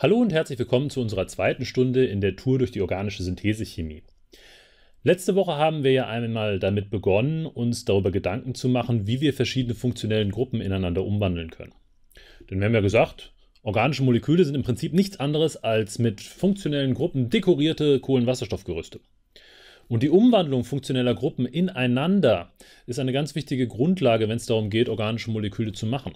Hallo und herzlich willkommen zu unserer zweiten Stunde in der Tour durch die organische Synthesechemie. Letzte Woche haben wir ja einmal damit begonnen, uns darüber Gedanken zu machen, wie wir verschiedene funktionellen Gruppen ineinander umwandeln können. Denn wir haben ja gesagt, organische Moleküle sind im Prinzip nichts anderes als mit funktionellen Gruppen dekorierte Kohlenwasserstoffgerüste. Und die Umwandlung funktioneller Gruppen ineinander ist eine ganz wichtige Grundlage, wenn es darum geht, organische Moleküle zu machen.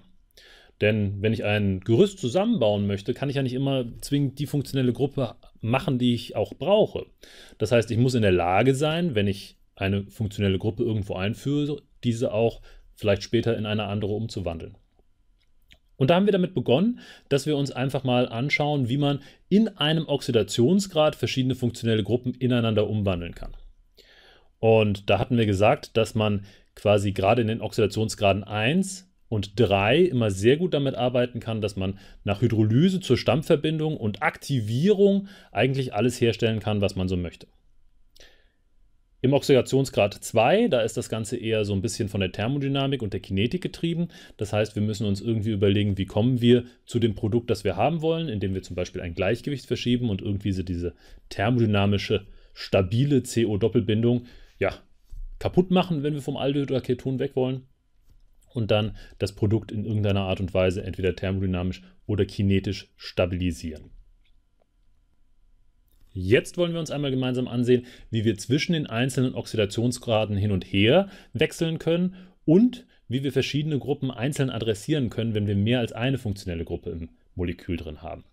Denn wenn ich ein Gerüst zusammenbauen möchte, kann ich ja nicht immer zwingend die funktionelle Gruppe machen, die ich auch brauche. Das heißt, ich muss in der Lage sein, wenn ich eine funktionelle Gruppe irgendwo einführe, diese auch vielleicht später in eine andere umzuwandeln. Und da haben wir damit begonnen, dass wir uns einfach mal anschauen, wie man in einem Oxidationsgrad verschiedene funktionelle Gruppen ineinander umwandeln kann. Und da hatten wir gesagt, dass man quasi gerade in den Oxidationsgraden 1 und 3 immer sehr gut damit arbeiten kann, dass man nach Hydrolyse zur Stammverbindung und Aktivierung eigentlich alles herstellen kann, was man so möchte. Im Oxidationsgrad 2, da ist das Ganze eher so ein bisschen von der Thermodynamik und der Kinetik getrieben. Das heißt, wir müssen uns irgendwie überlegen, wie kommen wir zu dem Produkt, das wir haben wollen, indem wir zum Beispiel ein Gleichgewicht verschieben und irgendwie so diese thermodynamische, stabile CO-Doppelbindung ja, kaputt machen, wenn wir vom Aldehyd oder Keton weg wollen und dann das Produkt in irgendeiner Art und Weise entweder thermodynamisch oder kinetisch stabilisieren. Jetzt wollen wir uns einmal gemeinsam ansehen, wie wir zwischen den einzelnen Oxidationsgraden hin und her wechseln können und wie wir verschiedene Gruppen einzeln adressieren können, wenn wir mehr als eine funktionelle Gruppe im Molekül drin haben.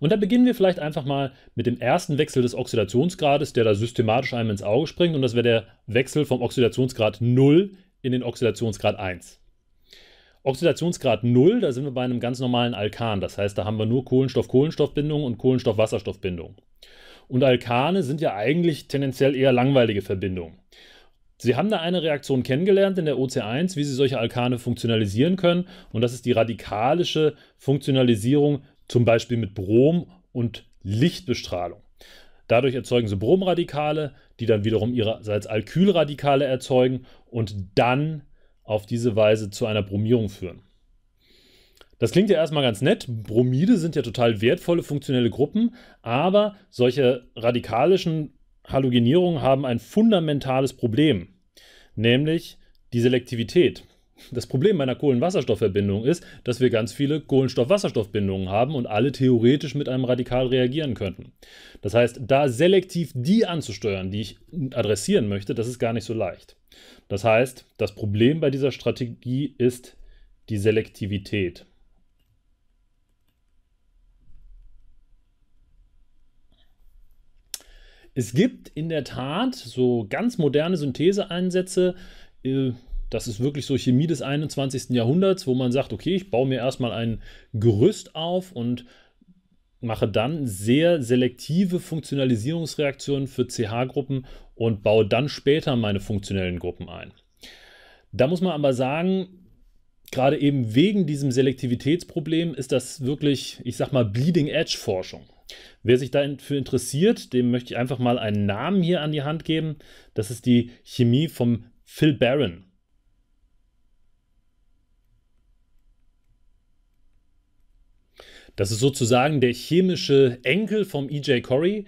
Und da beginnen wir vielleicht einfach mal mit dem ersten Wechsel des Oxidationsgrades, der da systematisch einem ins Auge springt. Und das wäre der Wechsel vom Oxidationsgrad 0 in den Oxidationsgrad 1. Oxidationsgrad 0, da sind wir bei einem ganz normalen Alkan. Das heißt, da haben wir nur Kohlenstoff-Kohlenstoffbindung und Kohlenstoff-Wasserstoffbindung. Und Alkane sind ja eigentlich tendenziell eher langweilige Verbindungen. Sie haben da eine Reaktion kennengelernt in der OC1, wie Sie solche Alkane funktionalisieren können. Und das ist die radikalische Funktionalisierung, zum Beispiel mit Brom und Lichtbestrahlung. Dadurch erzeugen sie Bromradikale, die dann wiederum ihrerseits Alkylradikale erzeugen und dann auf diese Weise zu einer Bromierung führen. Das klingt ja erstmal ganz nett. Bromide sind ja total wertvolle funktionelle Gruppen, aber solche radikalischen Halogenierungen haben ein fundamentales Problem, nämlich die Selektivität. Das Problem bei einer Kohlenwasserstoffverbindung ist, dass wir ganz viele kohlenstoff wasserstoff haben und alle theoretisch mit einem Radikal reagieren könnten. Das heißt, da selektiv die anzusteuern, die ich adressieren möchte, das ist gar nicht so leicht. Das heißt, das Problem bei dieser Strategie ist die Selektivität. Es gibt in der Tat so ganz moderne Syntheseeinsätze, äh, das ist wirklich so Chemie des 21. Jahrhunderts, wo man sagt, okay, ich baue mir erstmal ein Gerüst auf und mache dann sehr selektive Funktionalisierungsreaktionen für CH-Gruppen und baue dann später meine funktionellen Gruppen ein. Da muss man aber sagen, gerade eben wegen diesem Selektivitätsproblem ist das wirklich, ich sag mal, Bleeding Edge Forschung. Wer sich dafür interessiert, dem möchte ich einfach mal einen Namen hier an die Hand geben. Das ist die Chemie vom Phil Barron. Das ist sozusagen der chemische Enkel vom E.J. Corey.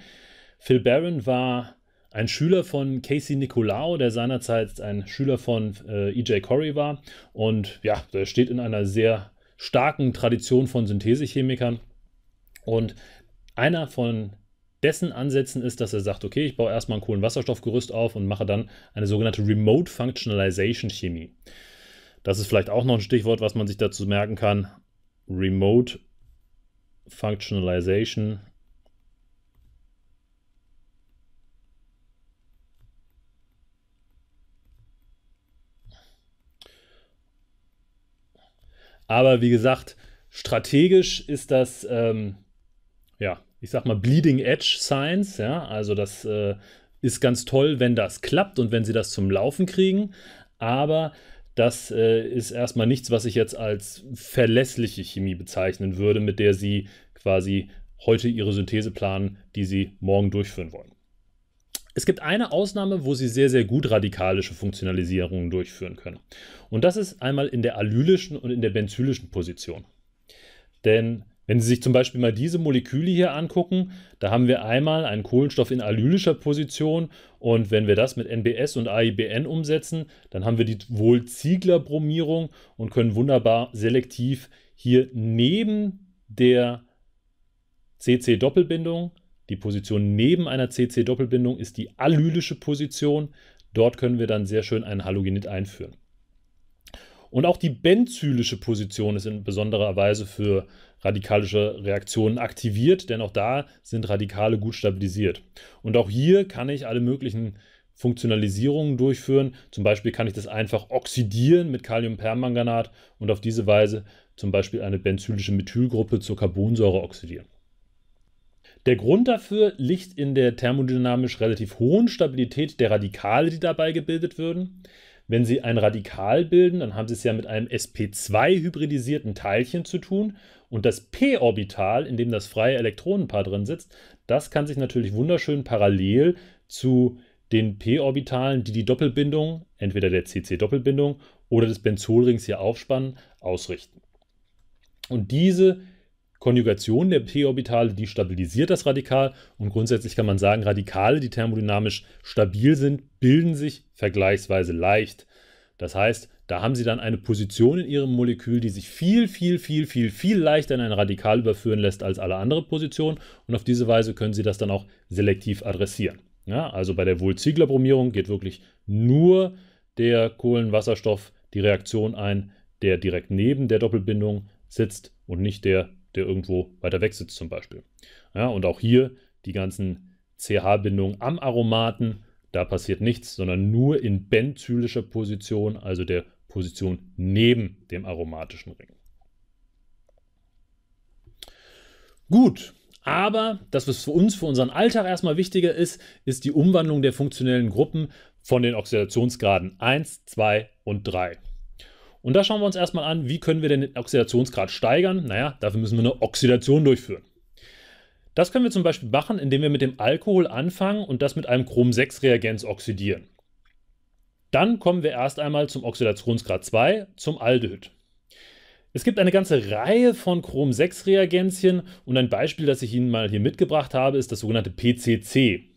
Phil Barron war ein Schüler von Casey Nicolao, der seinerzeit ein Schüler von äh, E.J. Corey war. Und ja, der steht in einer sehr starken Tradition von Synthesechemikern. Und einer von dessen Ansätzen ist, dass er sagt, okay, ich baue erstmal ein Kohlenwasserstoffgerüst auf und mache dann eine sogenannte Remote Functionalization Chemie. Das ist vielleicht auch noch ein Stichwort, was man sich dazu merken kann. Remote Functionalization Aber wie gesagt, strategisch ist das, ähm, ja, ich sag mal, Bleeding Edge Science. Ja? Also, das äh, ist ganz toll, wenn das klappt und wenn sie das zum Laufen kriegen. Aber das äh, ist erstmal nichts, was ich jetzt als verlässliche Chemie bezeichnen würde, mit der Sie quasi heute Ihre Synthese planen, die Sie morgen durchführen wollen. Es gibt eine Ausnahme, wo Sie sehr, sehr gut radikalische Funktionalisierungen durchführen können. Und das ist einmal in der allylischen und in der benzylischen Position. Denn wenn Sie sich zum Beispiel mal diese Moleküle hier angucken, da haben wir einmal einen Kohlenstoff in allylischer Position und wenn wir das mit NBS und AIBN umsetzen, dann haben wir die Wohl-Ziegler-Bromierung und können wunderbar selektiv hier neben der CC-Doppelbindung, die Position neben einer CC-Doppelbindung ist die allylische Position, dort können wir dann sehr schön einen Halogenid einführen. Und auch die benzylische Position ist in besonderer Weise für radikalische Reaktionen aktiviert, denn auch da sind Radikale gut stabilisiert. Und auch hier kann ich alle möglichen Funktionalisierungen durchführen. Zum Beispiel kann ich das einfach oxidieren mit Kaliumpermanganat und auf diese Weise zum Beispiel eine benzylische Methylgruppe zur Carbonsäure oxidieren. Der Grund dafür liegt in der thermodynamisch relativ hohen Stabilität der Radikale, die dabei gebildet würden. Wenn Sie ein Radikal bilden, dann haben Sie es ja mit einem sp2-hybridisierten Teilchen zu tun. Und das p-Orbital, in dem das freie Elektronenpaar drin sitzt, das kann sich natürlich wunderschön parallel zu den p-Orbitalen, die die Doppelbindung, entweder der CC-Doppelbindung oder des Benzolrings hier aufspannen, ausrichten. Und diese Konjugation der p-Orbitale, die stabilisiert das Radikal und grundsätzlich kann man sagen, Radikale, die thermodynamisch stabil sind, bilden sich vergleichsweise leicht. Das heißt, da haben Sie dann eine Position in Ihrem Molekül, die sich viel, viel, viel, viel, viel leichter in ein Radikal überführen lässt als alle anderen Positionen und auf diese Weise können Sie das dann auch selektiv adressieren. Ja, also bei der Wohl-Ziegler-Bromierung geht wirklich nur der Kohlenwasserstoff die Reaktion ein, der direkt neben der Doppelbindung sitzt und nicht der der irgendwo weiter weg sitzt zum Beispiel. Ja, und auch hier die ganzen CH-Bindungen am Aromaten, da passiert nichts, sondern nur in benzylischer Position, also der Position neben dem aromatischen Ring. Gut, aber das, was für uns, für unseren Alltag erstmal wichtiger ist, ist die Umwandlung der funktionellen Gruppen von den Oxidationsgraden 1, 2 und 3. Und da schauen wir uns erstmal an, wie können wir denn den Oxidationsgrad steigern? Naja, dafür müssen wir eine Oxidation durchführen. Das können wir zum Beispiel machen, indem wir mit dem Alkohol anfangen und das mit einem Chrom-6-Reagenz oxidieren. Dann kommen wir erst einmal zum Oxidationsgrad 2, zum Aldehyd. Es gibt eine ganze Reihe von Chrom-6-Reagenzien und ein Beispiel, das ich Ihnen mal hier mitgebracht habe, ist das sogenannte PCC.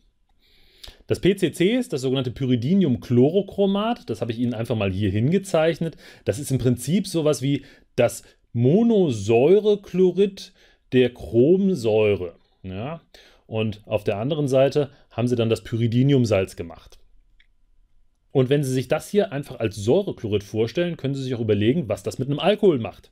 Das PCC ist das sogenannte Pyridinium-Chlorochromat. Das habe ich Ihnen einfach mal hier hingezeichnet. Das ist im Prinzip sowas wie das Monosäurechlorid der Chromsäure. Ja? Und auf der anderen Seite haben sie dann das Pyridiniumsalz gemacht. Und wenn Sie sich das hier einfach als Säurechlorid vorstellen, können Sie sich auch überlegen, was das mit einem Alkohol macht.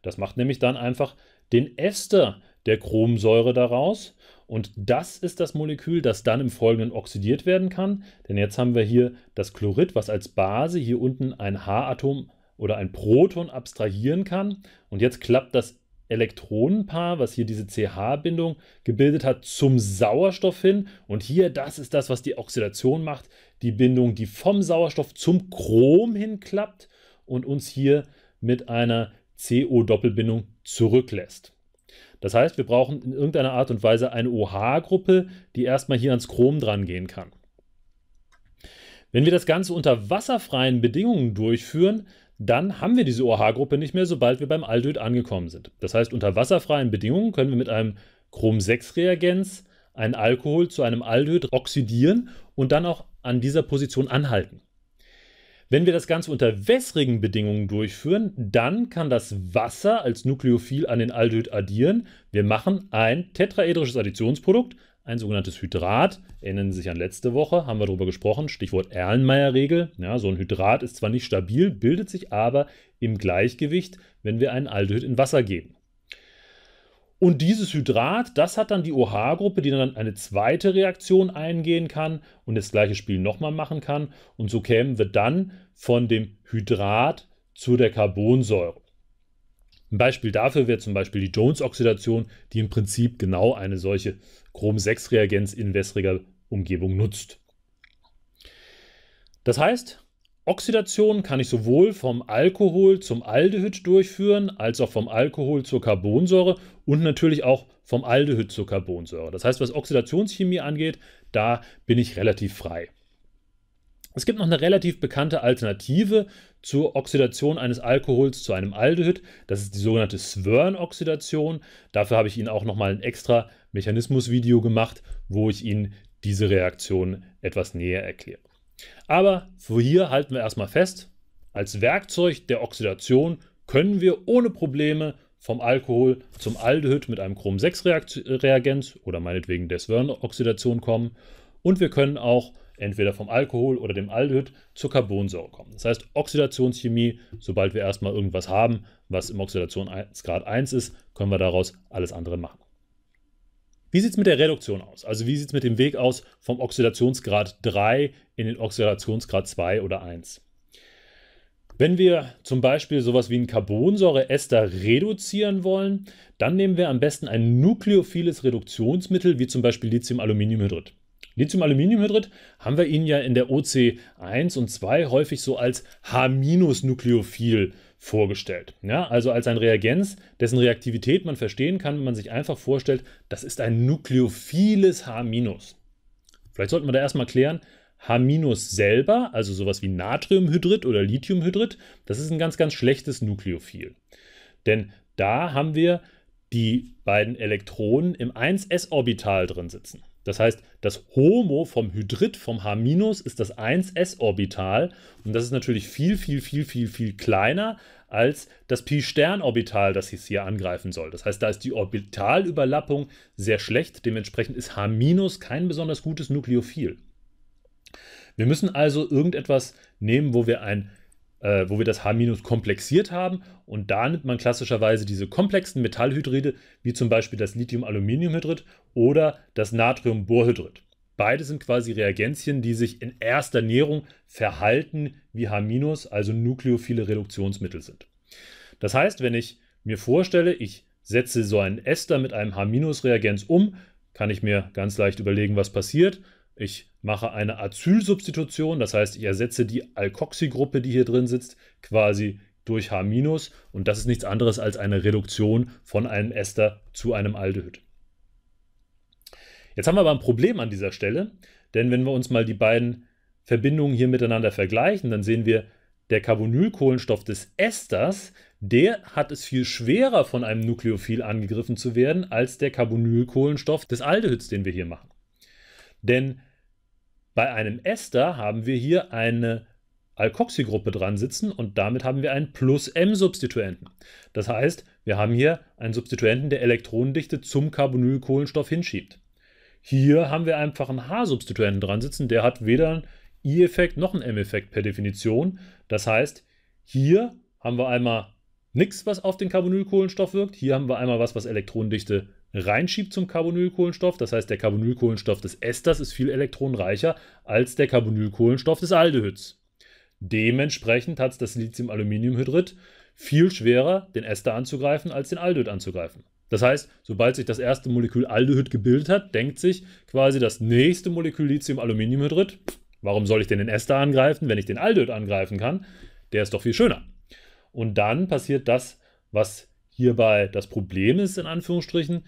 Das macht nämlich dann einfach den Ester der Chromsäure daraus und das ist das Molekül, das dann im Folgenden oxidiert werden kann. Denn jetzt haben wir hier das Chlorid, was als Base hier unten ein H-Atom oder ein Proton abstrahieren kann. Und jetzt klappt das Elektronenpaar, was hier diese CH-Bindung gebildet hat, zum Sauerstoff hin. Und hier, das ist das, was die Oxidation macht. Die Bindung, die vom Sauerstoff zum Chrom hin klappt und uns hier mit einer CO-Doppelbindung zurücklässt. Das heißt, wir brauchen in irgendeiner Art und Weise eine OH-Gruppe, die erstmal hier ans Chrom dran gehen kann. Wenn wir das Ganze unter wasserfreien Bedingungen durchführen, dann haben wir diese OH-Gruppe nicht mehr, sobald wir beim Aldöd angekommen sind. Das heißt, unter wasserfreien Bedingungen können wir mit einem Chrom-6-Reagenz einen Alkohol zu einem Aldöd oxidieren und dann auch an dieser Position anhalten. Wenn wir das Ganze unter wässrigen Bedingungen durchführen, dann kann das Wasser als Nukleophil an den Aldehyd addieren. Wir machen ein tetraedrisches Additionsprodukt, ein sogenanntes Hydrat. Erinnern Sie sich an letzte Woche, haben wir darüber gesprochen, Stichwort Erlenmeyer-Regel. Ja, so ein Hydrat ist zwar nicht stabil, bildet sich aber im Gleichgewicht, wenn wir einen Aldehyd in Wasser geben. Und dieses Hydrat, das hat dann die OH-Gruppe, die dann eine zweite Reaktion eingehen kann und das gleiche Spiel nochmal machen kann. Und so kämen wir dann von dem Hydrat zu der Carbonsäure. Ein Beispiel dafür wäre zum Beispiel die Jones-Oxidation, die im Prinzip genau eine solche Chrom-6-Reagenz in wässriger Umgebung nutzt. Das heißt, Oxidation kann ich sowohl vom Alkohol zum Aldehyd durchführen, als auch vom Alkohol zur Carbonsäure und natürlich auch vom Aldehyd zur Carbonsäure. Das heißt, was Oxidationschemie angeht, da bin ich relativ frei. Es gibt noch eine relativ bekannte Alternative zur Oxidation eines Alkohols zu einem Aldehyd. Das ist die sogenannte Swern-Oxidation. Dafür habe ich Ihnen auch nochmal ein extra Mechanismus-Video gemacht, wo ich Ihnen diese Reaktion etwas näher erkläre. Aber für hier halten wir erstmal fest, als Werkzeug der Oxidation können wir ohne Probleme vom Alkohol zum Aldehyd mit einem Chrom-6-Reagenz oder meinetwegen der Svern-Oxidation kommen und wir können auch entweder vom Alkohol oder dem Aldehyd zur Carbonsäure kommen. Das heißt, Oxidationschemie, sobald wir erstmal irgendwas haben, was im Oxidation 1 ist, können wir daraus alles andere machen. Wie sieht es mit der Reduktion aus? Also wie sieht es mit dem Weg aus vom Oxidationsgrad 3 in den Oxidationsgrad 2 oder 1? Wenn wir zum Beispiel sowas wie ein Carbonsäureester reduzieren wollen, dann nehmen wir am besten ein nukleophiles Reduktionsmittel wie zum Beispiel Lithiumaluminiumhydrid. Lithiumaluminiumhydrid haben wir Ihnen ja in der OC1 und 2 häufig so als H-nukleophil vorgestellt. Ja, also als ein Reagenz, dessen Reaktivität man verstehen kann, wenn man sich einfach vorstellt, das ist ein nukleophiles H-. Vielleicht sollten wir da erstmal klären, H- selber, also sowas wie Natriumhydrid oder Lithiumhydrid, das ist ein ganz, ganz schlechtes Nukleophil. Denn da haben wir die beiden Elektronen im 1s-Orbital drin sitzen. Das heißt, das Homo vom Hydrid, vom H- ist das 1s-Orbital. Und das ist natürlich viel, viel, viel, viel, viel kleiner als das Pi-Stern-Orbital, das es hier angreifen soll. Das heißt, da ist die Orbitalüberlappung sehr schlecht. Dementsprechend ist H- kein besonders gutes Nukleophil. Wir müssen also irgendetwas nehmen, wo wir ein äh, wo wir das H- komplexiert haben. Und da nimmt man klassischerweise diese komplexen Metallhydride, wie zum Beispiel das Lithium-Aluminiumhydrid oder das Natrium-Borhydrid. Beide sind quasi Reagenzien, die sich in erster Nährung verhalten wie H-, also nukleophile Reduktionsmittel sind. Das heißt, wenn ich mir vorstelle, ich setze so einen Ester mit einem H-Reagenz um, kann ich mir ganz leicht überlegen, was passiert. Ich mache eine Acylsubstitution, das heißt, ich ersetze die Alkoxygruppe, die hier drin sitzt, quasi durch H- und das ist nichts anderes als eine Reduktion von einem Ester zu einem Aldehyd. Jetzt haben wir aber ein Problem an dieser Stelle, denn wenn wir uns mal die beiden Verbindungen hier miteinander vergleichen, dann sehen wir, der Carbonylkohlenstoff des Esters, der hat es viel schwerer von einem Nukleophil angegriffen zu werden als der Carbonylkohlenstoff des Aldehyds, den wir hier machen. Denn bei einem Ester haben wir hier eine Alkoxygruppe dran sitzen und damit haben wir einen Plus-M-Substituenten. Das heißt, wir haben hier einen Substituenten, der Elektronendichte zum Carbonylkohlenstoff hinschiebt. Hier haben wir einfach einen H-Substituenten dran sitzen, der hat weder einen I-Effekt noch einen M-Effekt per Definition. Das heißt, hier haben wir einmal nichts, was auf den Carbonylkohlenstoff wirkt. Hier haben wir einmal was, was Elektronendichte reinschiebt zum Carbonylkohlenstoff. Das heißt, der Carbonylkohlenstoff des Esters ist viel elektronenreicher als der Carbonylkohlenstoff des Aldehyds. Dementsprechend hat es das Lithium-Aluminiumhydrid viel schwerer, den Ester anzugreifen, als den Aldehyd anzugreifen. Das heißt, sobald sich das erste Molekül Aldehyd gebildet hat, denkt sich quasi das nächste Molekül Lithium-Aluminiumhydrid, warum soll ich denn den Ester angreifen, wenn ich den Aldehyd angreifen kann? Der ist doch viel schöner. Und dann passiert das, was hierbei das Problem ist, in Anführungsstrichen,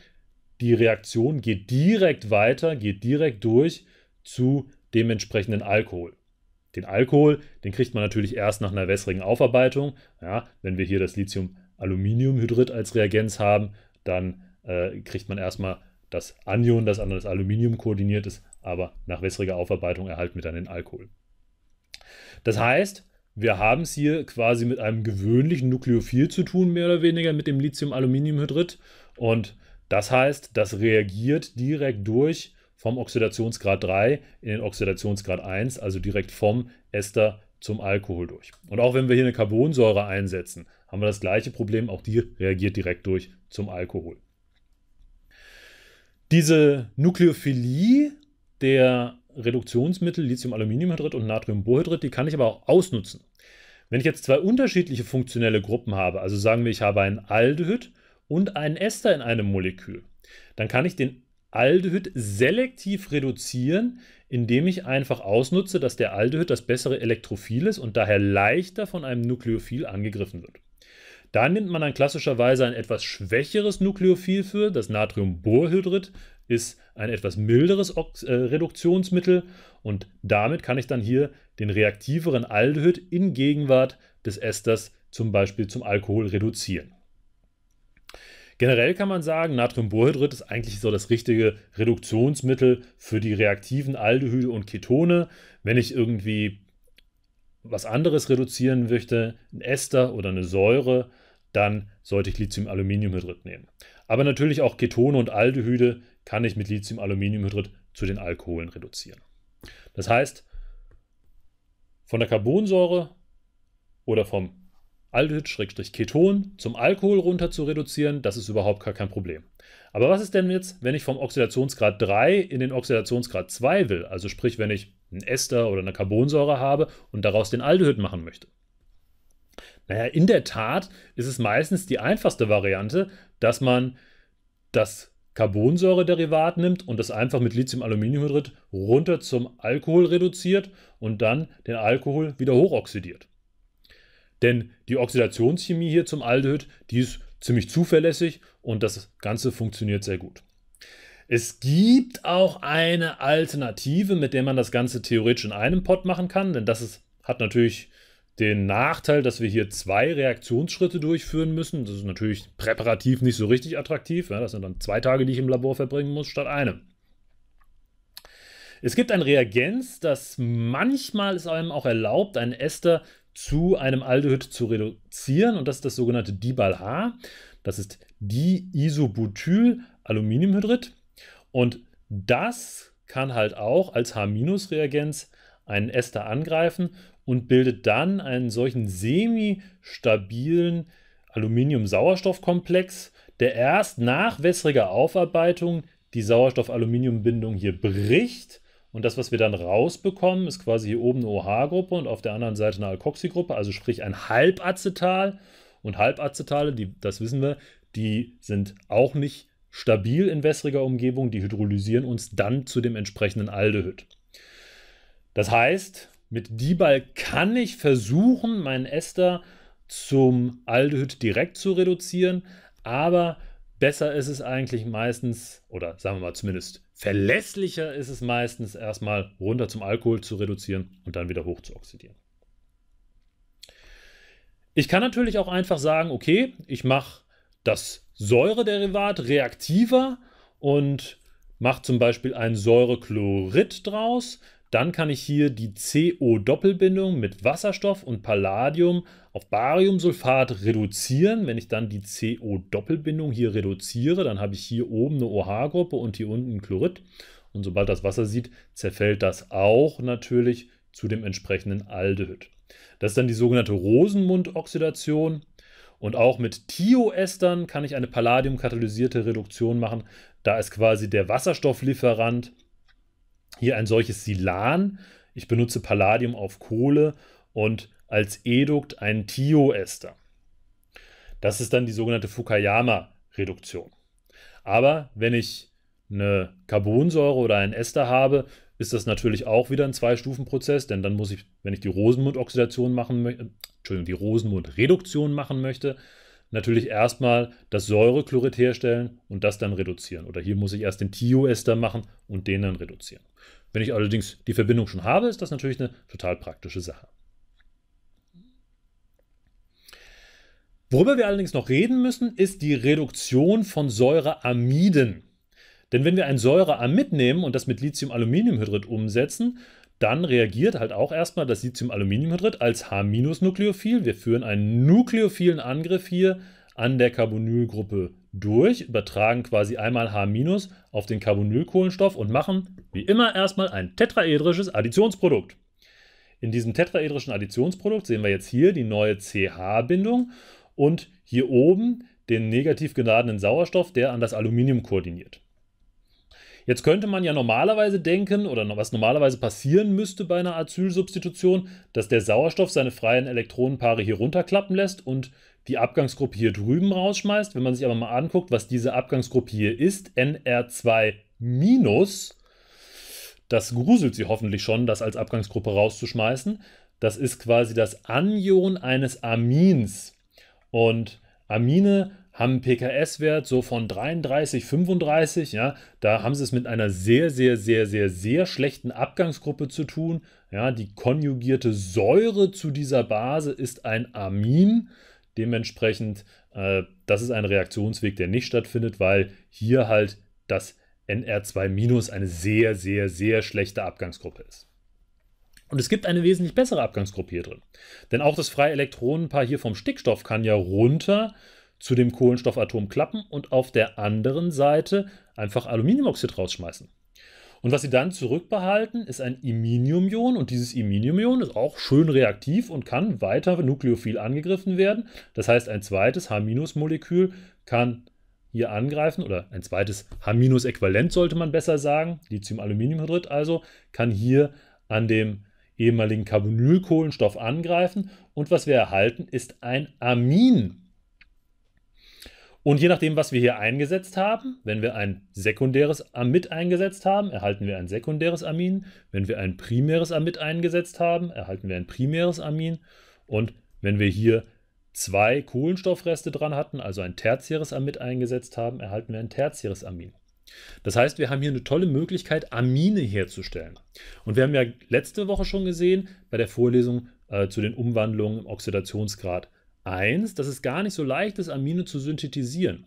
die Reaktion geht direkt weiter, geht direkt durch zu dem entsprechenden Alkohol. Den Alkohol, den kriegt man natürlich erst nach einer wässrigen Aufarbeitung. Ja, wenn wir hier das Lithium-Aluminiumhydrid als Reagenz haben, dann äh, kriegt man erstmal das Anion, das an das Aluminium koordiniert ist, aber nach wässriger Aufarbeitung erhalten wir dann den Alkohol. Das heißt, wir haben es hier quasi mit einem gewöhnlichen Nukleophil zu tun, mehr oder weniger mit dem Lithium-Aluminiumhydrid. Und das heißt, das reagiert direkt durch vom Oxidationsgrad 3 in den Oxidationsgrad 1, also direkt vom Ester zum Alkohol durch. Und auch wenn wir hier eine Carbonsäure einsetzen, haben wir das gleiche Problem, auch die reagiert direkt durch zum Alkohol. Diese Nukleophilie der Reduktionsmittel Lithium-Aluminiumhydrid und Natriumbohydrid, die kann ich aber auch ausnutzen. Wenn ich jetzt zwei unterschiedliche funktionelle Gruppen habe, also sagen wir, ich habe ein Aldehyd und einen Ester in einem Molekül. Dann kann ich den Aldehyd selektiv reduzieren, indem ich einfach ausnutze, dass der Aldehyd das bessere Elektrophil ist und daher leichter von einem Nukleophil angegriffen wird. Da nimmt man dann klassischerweise ein etwas schwächeres Nukleophil für. Das Natriumborhydrid ist ein etwas milderes Ox äh, Reduktionsmittel und damit kann ich dann hier den reaktiveren Aldehyd in Gegenwart des Esters zum Beispiel zum Alkohol reduzieren. Generell kann man sagen, Natriumbohydrid ist eigentlich so das richtige Reduktionsmittel für die reaktiven Aldehyde und Ketone. Wenn ich irgendwie was anderes reduzieren möchte, ein Ester oder eine Säure, dann sollte ich Lithium-Aluminiumhydrid nehmen. Aber natürlich auch Ketone und Aldehyde kann ich mit Lithium-Aluminiumhydrid zu den Alkoholen reduzieren. Das heißt, von der Carbonsäure oder vom Aldehyd-Keton zum Alkohol runter zu reduzieren, das ist überhaupt gar kein Problem. Aber was ist denn jetzt, wenn ich vom Oxidationsgrad 3 in den Oxidationsgrad 2 will? Also sprich, wenn ich einen Ester oder eine Carbonsäure habe und daraus den Aldehyd machen möchte. Naja, in der Tat ist es meistens die einfachste Variante, dass man das Carbonsäurederivat nimmt und das einfach mit Lithium-Aluminiumhydrid runter zum Alkohol reduziert und dann den Alkohol wieder hochoxidiert. Denn die Oxidationschemie hier zum Aldehyd, die ist ziemlich zuverlässig und das Ganze funktioniert sehr gut. Es gibt auch eine Alternative, mit der man das Ganze theoretisch in einem Pot machen kann, denn das ist, hat natürlich den Nachteil, dass wir hier zwei Reaktionsschritte durchführen müssen. Das ist natürlich präparativ nicht so richtig attraktiv. Ja, das sind dann zwei Tage, die ich im Labor verbringen muss, statt einem. Es gibt ein Reagenz, das manchmal es einem auch erlaubt, einen Ester zu einem Aldehyd zu reduzieren und das ist das sogenannte Dibal-A. Das ist Diisobutyl-Aluminiumhydrid und das kann halt auch als H-Reagenz einen Ester angreifen und bildet dann einen solchen semi-stabilen Aluminium-Sauerstoffkomplex, der erst nach wässriger Aufarbeitung die Sauerstoff-Aluminium-Bindung hier bricht und das, was wir dann rausbekommen, ist quasi hier oben eine OH-Gruppe und auf der anderen Seite eine Alkoxygruppe, also sprich ein Halbacetal. Und Halbacetale, die, das wissen wir, die sind auch nicht stabil in wässriger Umgebung, die hydrolysieren uns dann zu dem entsprechenden Aldehyd. Das heißt, mit Dibal kann ich versuchen, meinen Ester zum Aldehyd direkt zu reduzieren, aber besser ist es eigentlich meistens, oder sagen wir mal zumindest verlässlicher ist es meistens, erstmal runter zum Alkohol zu reduzieren und dann wieder hoch zu oxidieren. Ich kann natürlich auch einfach sagen, okay, ich mache das Säurederivat reaktiver und mache zum Beispiel ein Säurechlorid draus. Dann kann ich hier die CO-Doppelbindung mit Wasserstoff und Palladium auf Bariumsulfat reduzieren. Wenn ich dann die CO-Doppelbindung hier reduziere, dann habe ich hier oben eine OH-Gruppe und hier unten Chlorid. Und sobald das Wasser sieht, zerfällt das auch natürlich zu dem entsprechenden Aldehyd. Das ist dann die sogenannte Rosenmund-Oxidation. Und auch mit Thioestern kann ich eine palladiumkatalysierte Reduktion machen. Da ist quasi der Wasserstofflieferant hier ein solches Silan. Ich benutze Palladium auf Kohle und als Edukt einen Thioester. Das ist dann die sogenannte Fukuyama-Reduktion. Aber wenn ich eine Carbonsäure oder einen Ester habe, ist das natürlich auch wieder ein Zwei-Stufen-Prozess, denn dann muss ich, wenn ich die Rosenmund-Oxidation machen möchte, die Rosenmund-Reduktion machen möchte, natürlich erstmal das Säurechlorid herstellen und das dann reduzieren. Oder hier muss ich erst den Thioester machen und den dann reduzieren. Wenn ich allerdings die Verbindung schon habe, ist das natürlich eine total praktische Sache. Worüber wir allerdings noch reden müssen, ist die Reduktion von Säureamiden. Denn wenn wir ein Säureamid nehmen und das mit Lithium-Aluminiumhydrid umsetzen, dann reagiert halt auch erstmal das Lithium-Aluminiumhydrid als H-Nukleophil. Wir führen einen nukleophilen Angriff hier an der Carbonylgruppe durch, übertragen quasi einmal H- auf den Carbonylkohlenstoff und machen wie immer erstmal ein tetraedrisches Additionsprodukt. In diesem tetraedrischen Additionsprodukt sehen wir jetzt hier die neue CH-Bindung und hier oben den negativ geladenen Sauerstoff, der an das Aluminium koordiniert. Jetzt könnte man ja normalerweise denken, oder was normalerweise passieren müsste bei einer Acylsubstitution, dass der Sauerstoff seine freien Elektronenpaare hier runterklappen lässt und die Abgangsgruppe hier drüben rausschmeißt. Wenn man sich aber mal anguckt, was diese Abgangsgruppe hier ist, NR2 das gruselt sie hoffentlich schon, das als Abgangsgruppe rauszuschmeißen. Das ist quasi das Anion eines Amins. Und Amine haben einen PKS-Wert so von 33, 35. Ja, da haben sie es mit einer sehr, sehr, sehr, sehr, sehr schlechten Abgangsgruppe zu tun. Ja, die konjugierte Säure zu dieser Base ist ein Amin. Dementsprechend, äh, das ist ein Reaktionsweg, der nicht stattfindet, weil hier halt das NR2- eine sehr, sehr, sehr schlechte Abgangsgruppe ist. Und es gibt eine wesentlich bessere Abgangsgruppe hier drin. Denn auch das freie Elektronenpaar hier vom Stickstoff kann ja runter zu dem Kohlenstoffatom klappen und auf der anderen Seite einfach Aluminiumoxid rausschmeißen. Und was sie dann zurückbehalten, ist ein Iminiumion und dieses Iminiumion ist auch schön reaktiv und kann weiter nukleophil angegriffen werden. Das heißt, ein zweites H-Molekül kann hier angreifen oder ein zweites H-Äquivalent sollte man besser sagen, Lithium-Aluminiumhydrid also, kann hier an dem ehemaligen Carbonylkohlenstoff angreifen und was wir erhalten ist ein Amin. Und je nachdem, was wir hier eingesetzt haben, mhm. wenn wir ein sekundäres Amid eingesetzt haben, erhalten wir ein sekundäres Amin. Wenn wir ein primäres Amid eingesetzt haben, erhalten wir ein primäres Amin. Und wenn wir hier zwei Kohlenstoffreste dran hatten, also ein tertiäres Amid eingesetzt haben, erhalten wir ein tertiäres Amin. Das heißt, wir haben hier eine tolle Möglichkeit, Amine herzustellen. Und wir haben ja letzte Woche schon gesehen, bei der Vorlesung äh, zu den Umwandlungen im Oxidationsgrad, Eins, dass es gar nicht so leicht ist, Amine zu synthetisieren.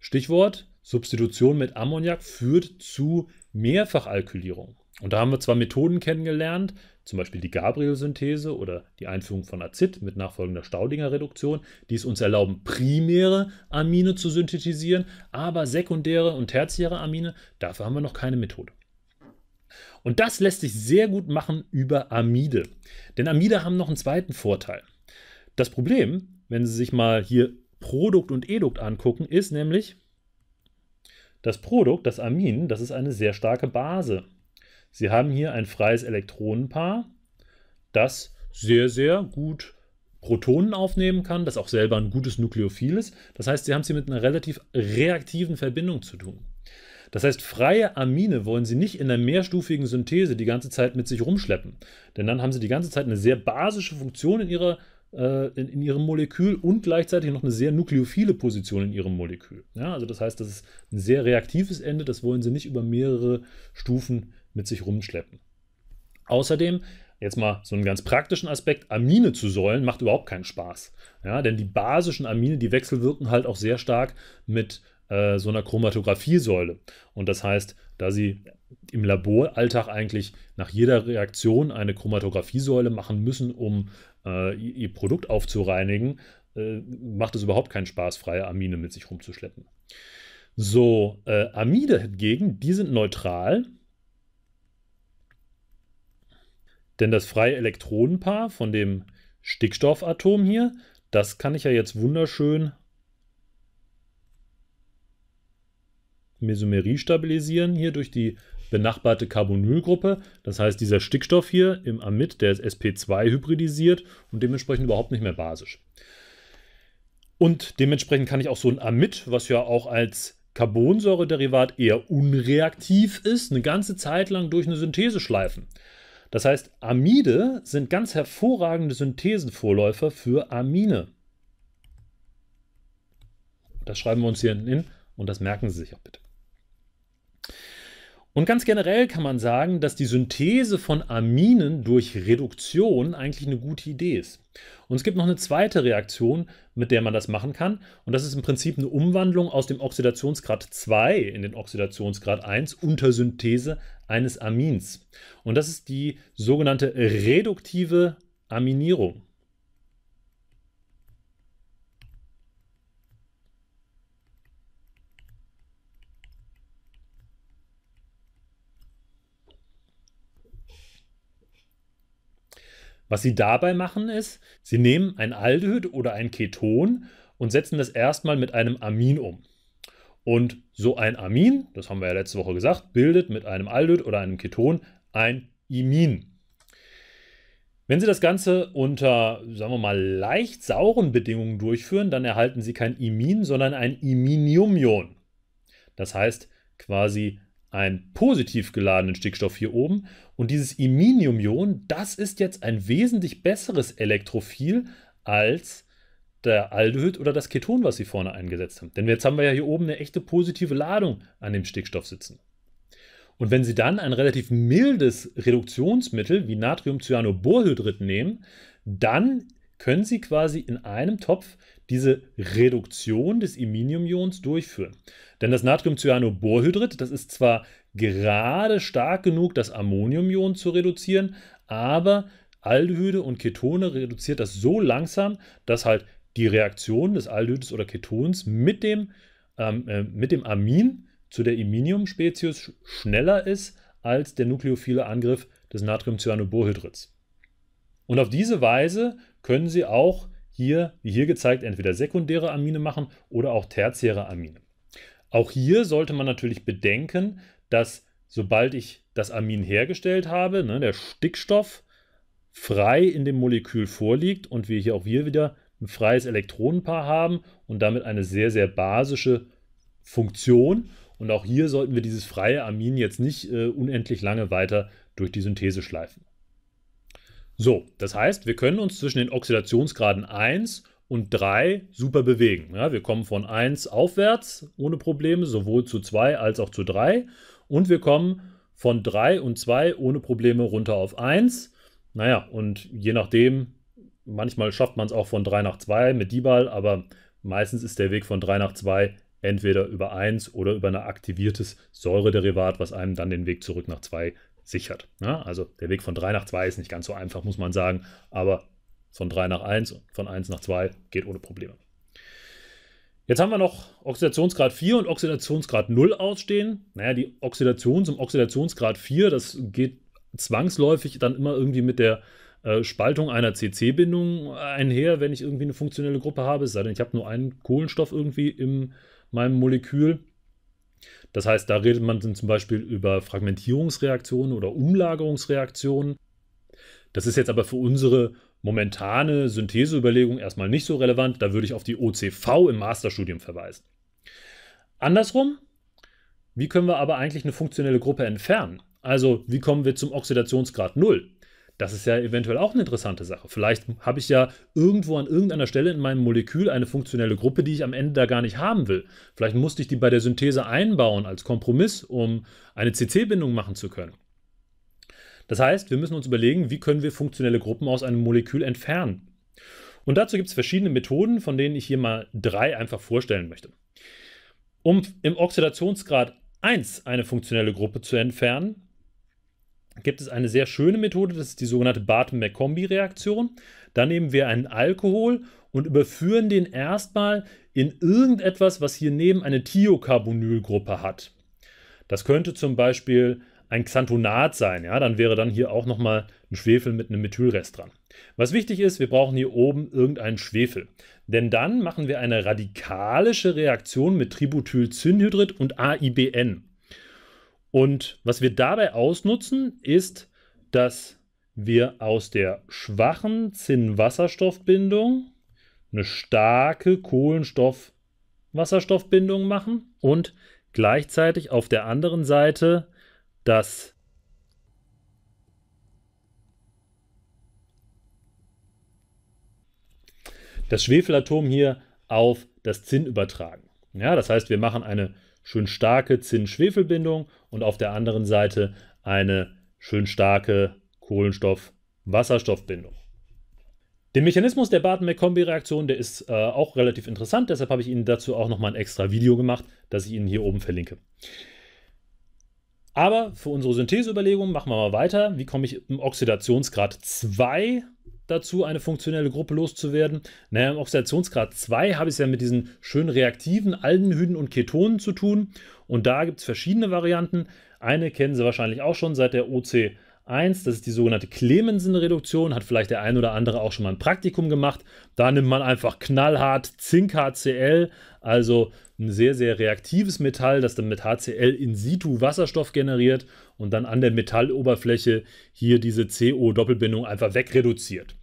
Stichwort Substitution mit Ammoniak führt zu Mehrfachalkylierung. Und da haben wir zwar Methoden kennengelernt, zum Beispiel die Gabriel-Synthese oder die Einführung von Acid mit nachfolgender Staudinger-Reduktion, die es uns erlauben, primäre Amine zu synthetisieren, aber sekundäre und tertiäre Amine, dafür haben wir noch keine Methode. Und das lässt sich sehr gut machen über Amide. Denn Amide haben noch einen zweiten Vorteil. Das Problem, wenn Sie sich mal hier Produkt und Edukt angucken, ist nämlich, das Produkt, das Amin, das ist eine sehr starke Base. Sie haben hier ein freies Elektronenpaar, das sehr, sehr gut Protonen aufnehmen kann, das auch selber ein gutes Nukleophil ist. Das heißt, Sie haben es hier mit einer relativ reaktiven Verbindung zu tun. Das heißt, freie Amine wollen Sie nicht in der mehrstufigen Synthese die ganze Zeit mit sich rumschleppen. Denn dann haben Sie die ganze Zeit eine sehr basische Funktion in Ihrer äh, in, in, ihrem Molekül und gleichzeitig noch eine sehr nukleophile Position in ihrem Molekül. Ja, also das heißt, das ist ein sehr reaktives Ende, das wollen sie nicht über mehrere Stufen mit sich rumschleppen. Außerdem jetzt mal so einen ganz praktischen Aspekt, Amine zu säulen, macht überhaupt keinen Spaß. Ja, denn die basischen Amine, die wechselwirken halt auch sehr stark mit äh, so einer Chromatographiesäule. Und das heißt, da sie im Laboralltag eigentlich nach jeder Reaktion eine Chromatographiesäule machen müssen, um äh, ihr Produkt aufzureinigen, äh, macht es überhaupt keinen Spaß, freie Amine mit sich rumzuschleppen. So, äh, Amide hingegen, die sind neutral, denn das freie Elektronenpaar von dem Stickstoffatom hier, das kann ich ja jetzt wunderschön Mesomerie stabilisieren hier durch die benachbarte Carbonylgruppe. Das heißt, dieser Stickstoff hier im Amid, der ist sp2 hybridisiert und dementsprechend überhaupt nicht mehr basisch. Und dementsprechend kann ich auch so ein Amid, was ja auch als Carbonsäurederivat eher unreaktiv ist, eine ganze Zeit lang durch eine Synthese schleifen. Das heißt, Amide sind ganz hervorragende Synthesenvorläufer für Amine. Das schreiben wir uns hier hinten hin und das merken Sie sich auch bitte. Und ganz generell kann man sagen, dass die Synthese von Aminen durch Reduktion eigentlich eine gute Idee ist. Und es gibt noch eine zweite Reaktion, mit der man das machen kann. Und das ist im Prinzip eine Umwandlung aus dem Oxidationsgrad 2 in den Oxidationsgrad 1 unter Synthese eines Amins. Und das ist die sogenannte reduktive Aminierung. Was sie dabei machen ist, sie nehmen ein Aldehyd oder ein Keton und setzen das erstmal mit einem Amin um. Und so ein Amin, das haben wir ja letzte Woche gesagt, bildet mit einem Aldehyd oder einem Keton ein Imin. Wenn Sie das Ganze unter, sagen wir mal, leicht sauren Bedingungen durchführen, dann erhalten Sie kein Imin, sondern ein Iminiumion. Das heißt quasi einen positiv geladenen Stickstoff hier oben. Und dieses Iminiumion, das ist jetzt ein wesentlich besseres Elektrophil als der Aldehyd oder das Keton, was sie vorne eingesetzt haben. Denn jetzt haben wir ja hier oben eine echte positive Ladung an dem Stickstoff sitzen. Und wenn Sie dann ein relativ mildes Reduktionsmittel wie Natriumcyanoborhydrid nehmen, dann können Sie quasi in einem Topf diese Reduktion des Iminiumions durchführen. Denn das Natriumcyanoborhydrid, das ist zwar gerade stark genug, das Ammoniumion zu reduzieren, aber Aldehyde und Ketone reduziert das so langsam, dass halt die Reaktion des Aldehydes oder Ketons mit dem, ähm, äh, mit dem Amin zu der Iminium-Spezies schneller ist als der nukleophile Angriff des Natriumcyanoborhydrids. Und auf diese Weise können Sie auch hier, wie hier gezeigt, entweder sekundäre Amine machen oder auch tertiäre Amine. Auch hier sollte man natürlich bedenken, dass sobald ich das Amin hergestellt habe, ne, der Stickstoff frei in dem Molekül vorliegt und wir hier auch hier wieder ein freies Elektronenpaar haben und damit eine sehr, sehr basische Funktion. Und auch hier sollten wir dieses freie Amin jetzt nicht äh, unendlich lange weiter durch die Synthese schleifen. So, das heißt, wir können uns zwischen den Oxidationsgraden 1 und 3 super bewegen. Ja, wir kommen von 1 aufwärts ohne Probleme, sowohl zu 2 als auch zu 3. Und wir kommen von 3 und 2 ohne Probleme runter auf 1. Naja, und je nachdem, manchmal schafft man es auch von 3 nach 2 mit Dieball, aber meistens ist der Weg von 3 nach 2 entweder über 1 oder über ein aktiviertes Säurederivat, was einem dann den Weg zurück nach 2 sichert. Ja, ne? also der Weg von 3 nach 2 ist nicht ganz so einfach, muss man sagen, aber von 3 nach 1 und von 1 nach 2 geht ohne Probleme. Jetzt haben wir noch Oxidationsgrad 4 und Oxidationsgrad 0 ausstehen. Naja, die Oxidation zum Oxidationsgrad 4, das geht zwangsläufig dann immer irgendwie mit der äh, Spaltung einer CC-Bindung einher, wenn ich irgendwie eine funktionelle Gruppe habe, es sei denn, ich habe nur einen Kohlenstoff irgendwie in meinem Molekül das heißt, da redet man dann zum Beispiel über Fragmentierungsreaktionen oder Umlagerungsreaktionen. Das ist jetzt aber für unsere momentane Syntheseüberlegung erstmal nicht so relevant. Da würde ich auf die OCV im Masterstudium verweisen. Andersrum, wie können wir aber eigentlich eine funktionelle Gruppe entfernen? Also, wie kommen wir zum Oxidationsgrad 0? Das ist ja eventuell auch eine interessante Sache. Vielleicht habe ich ja irgendwo an irgendeiner Stelle in meinem Molekül eine funktionelle Gruppe, die ich am Ende da gar nicht haben will. Vielleicht musste ich die bei der Synthese einbauen als Kompromiss, um eine CC-Bindung machen zu können. Das heißt, wir müssen uns überlegen, wie können wir funktionelle Gruppen aus einem Molekül entfernen. Und dazu gibt es verschiedene Methoden, von denen ich hier mal drei einfach vorstellen möchte. Um im Oxidationsgrad 1 eine funktionelle Gruppe zu entfernen, gibt es eine sehr schöne Methode, das ist die sogenannte Barton-McCombie-Reaktion. Da nehmen wir einen Alkohol und überführen den erstmal in irgendetwas, was hier neben eine Thiocarbonylgruppe hat. Das könnte zum Beispiel ein Xanthonat sein, ja, dann wäre dann hier auch nochmal ein Schwefel mit einem Methylrest dran. Was wichtig ist, wir brauchen hier oben irgendeinen Schwefel, denn dann machen wir eine radikalische Reaktion mit Tributylzynhydrid und AIBN. Und was wir dabei ausnutzen, ist, dass wir aus der schwachen Zinn-Wasserstoffbindung eine starke Kohlenstoff-Wasserstoffbindung machen und gleichzeitig auf der anderen Seite das das Schwefelatom hier auf das Zinn übertragen. Ja, das heißt, wir machen eine schön starke zinn schwefelbindung und auf der anderen Seite eine schön starke kohlenstoff wasserstoffbindung Der Mechanismus der Barton-McCombie-Reaktion, der ist äh, auch relativ interessant, deshalb habe ich Ihnen dazu auch nochmal ein extra Video gemacht, das ich Ihnen hier oben verlinke. Aber für unsere Syntheseüberlegungen machen wir mal weiter. Wie komme ich im Oxidationsgrad 2 dazu, eine funktionelle Gruppe loszuwerden? Naja, im Oxidationsgrad 2 habe ich es ja mit diesen schönen reaktiven Aldenhyden und Ketonen zu tun. Und da gibt es verschiedene Varianten. Eine kennen Sie wahrscheinlich auch schon seit der OC 1, das ist die sogenannte Clemensen-Reduktion, hat vielleicht der ein oder andere auch schon mal ein Praktikum gemacht. Da nimmt man einfach knallhart Zink-HCl, also ein sehr, sehr reaktives Metall, das dann mit HCl in situ Wasserstoff generiert und dann an der Metalloberfläche hier diese CO-Doppelbindung einfach wegreduziert.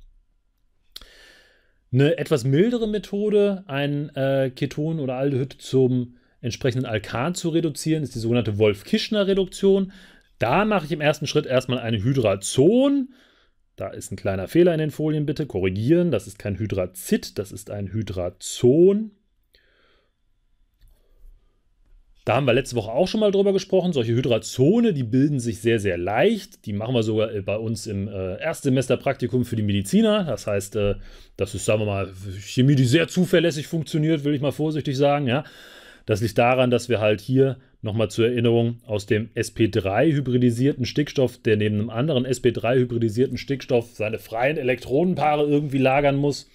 Eine etwas mildere Methode, ein äh, Keton oder Aldehyd zum entsprechenden Alkan zu reduzieren, ist die sogenannte Wolf-Kischner-Reduktion. Da mache ich im ersten Schritt erstmal eine Hydrazon. Da ist ein kleiner Fehler in den Folien, bitte korrigieren. Das ist kein Hydrazit, das ist ein Hydrazon. Da haben wir letzte Woche auch schon mal drüber gesprochen. Solche Hydrazone, die bilden sich sehr, sehr leicht. Die machen wir sogar äh, bei uns im äh, Erstsemesterpraktikum für die Mediziner. Das heißt, äh, das ist, sagen wir mal, Chemie, die sehr zuverlässig funktioniert, will ich mal vorsichtig sagen. Ja. Das liegt daran, dass wir halt hier nochmal zur Erinnerung aus dem SP3-hybridisierten Stickstoff, der neben einem anderen SP3-hybridisierten Stickstoff seine freien Elektronenpaare irgendwie lagern muss,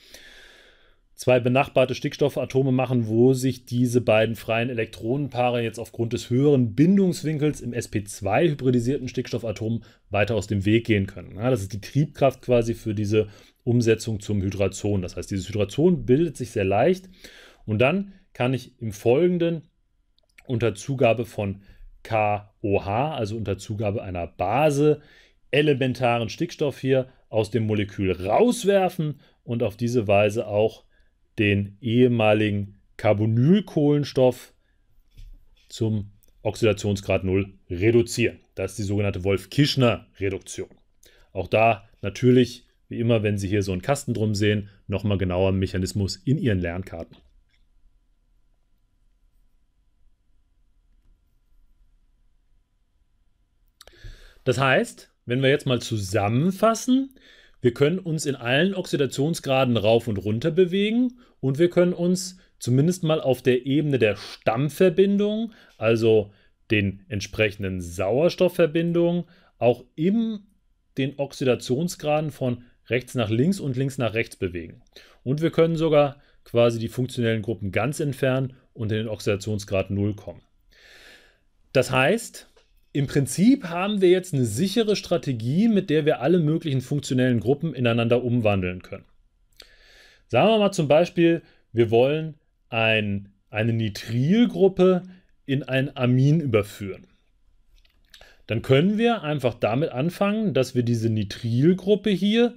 zwei benachbarte Stickstoffatome machen, wo sich diese beiden freien Elektronenpaare jetzt aufgrund des höheren Bindungswinkels im sp2 hybridisierten Stickstoffatom weiter aus dem Weg gehen können. Ja, das ist die Triebkraft quasi für diese Umsetzung zum Hydrazon. Das heißt, dieses Hydrazon bildet sich sehr leicht und dann kann ich im Folgenden unter Zugabe von KOH, also unter Zugabe einer Base, elementaren Stickstoff hier aus dem Molekül rauswerfen und auf diese Weise auch den ehemaligen Carbonylkohlenstoff zum Oxidationsgrad 0 reduzieren. Das ist die sogenannte Wolf-Kischner-Reduktion. Auch da natürlich, wie immer, wenn Sie hier so einen Kasten drum sehen, nochmal genauer Mechanismus in Ihren Lernkarten. Das heißt, wenn wir jetzt mal zusammenfassen, wir können uns in allen Oxidationsgraden rauf und runter bewegen und wir können uns zumindest mal auf der Ebene der Stammverbindung, also den entsprechenden Sauerstoffverbindungen, auch in den Oxidationsgraden von rechts nach links und links nach rechts bewegen. Und wir können sogar quasi die funktionellen Gruppen ganz entfernen und in den Oxidationsgrad 0 kommen. Das heißt, im Prinzip haben wir jetzt eine sichere Strategie, mit der wir alle möglichen funktionellen Gruppen ineinander umwandeln können. Sagen wir mal zum Beispiel, wir wollen ein, eine Nitrilgruppe in ein Amin überführen. Dann können wir einfach damit anfangen, dass wir diese Nitrilgruppe hier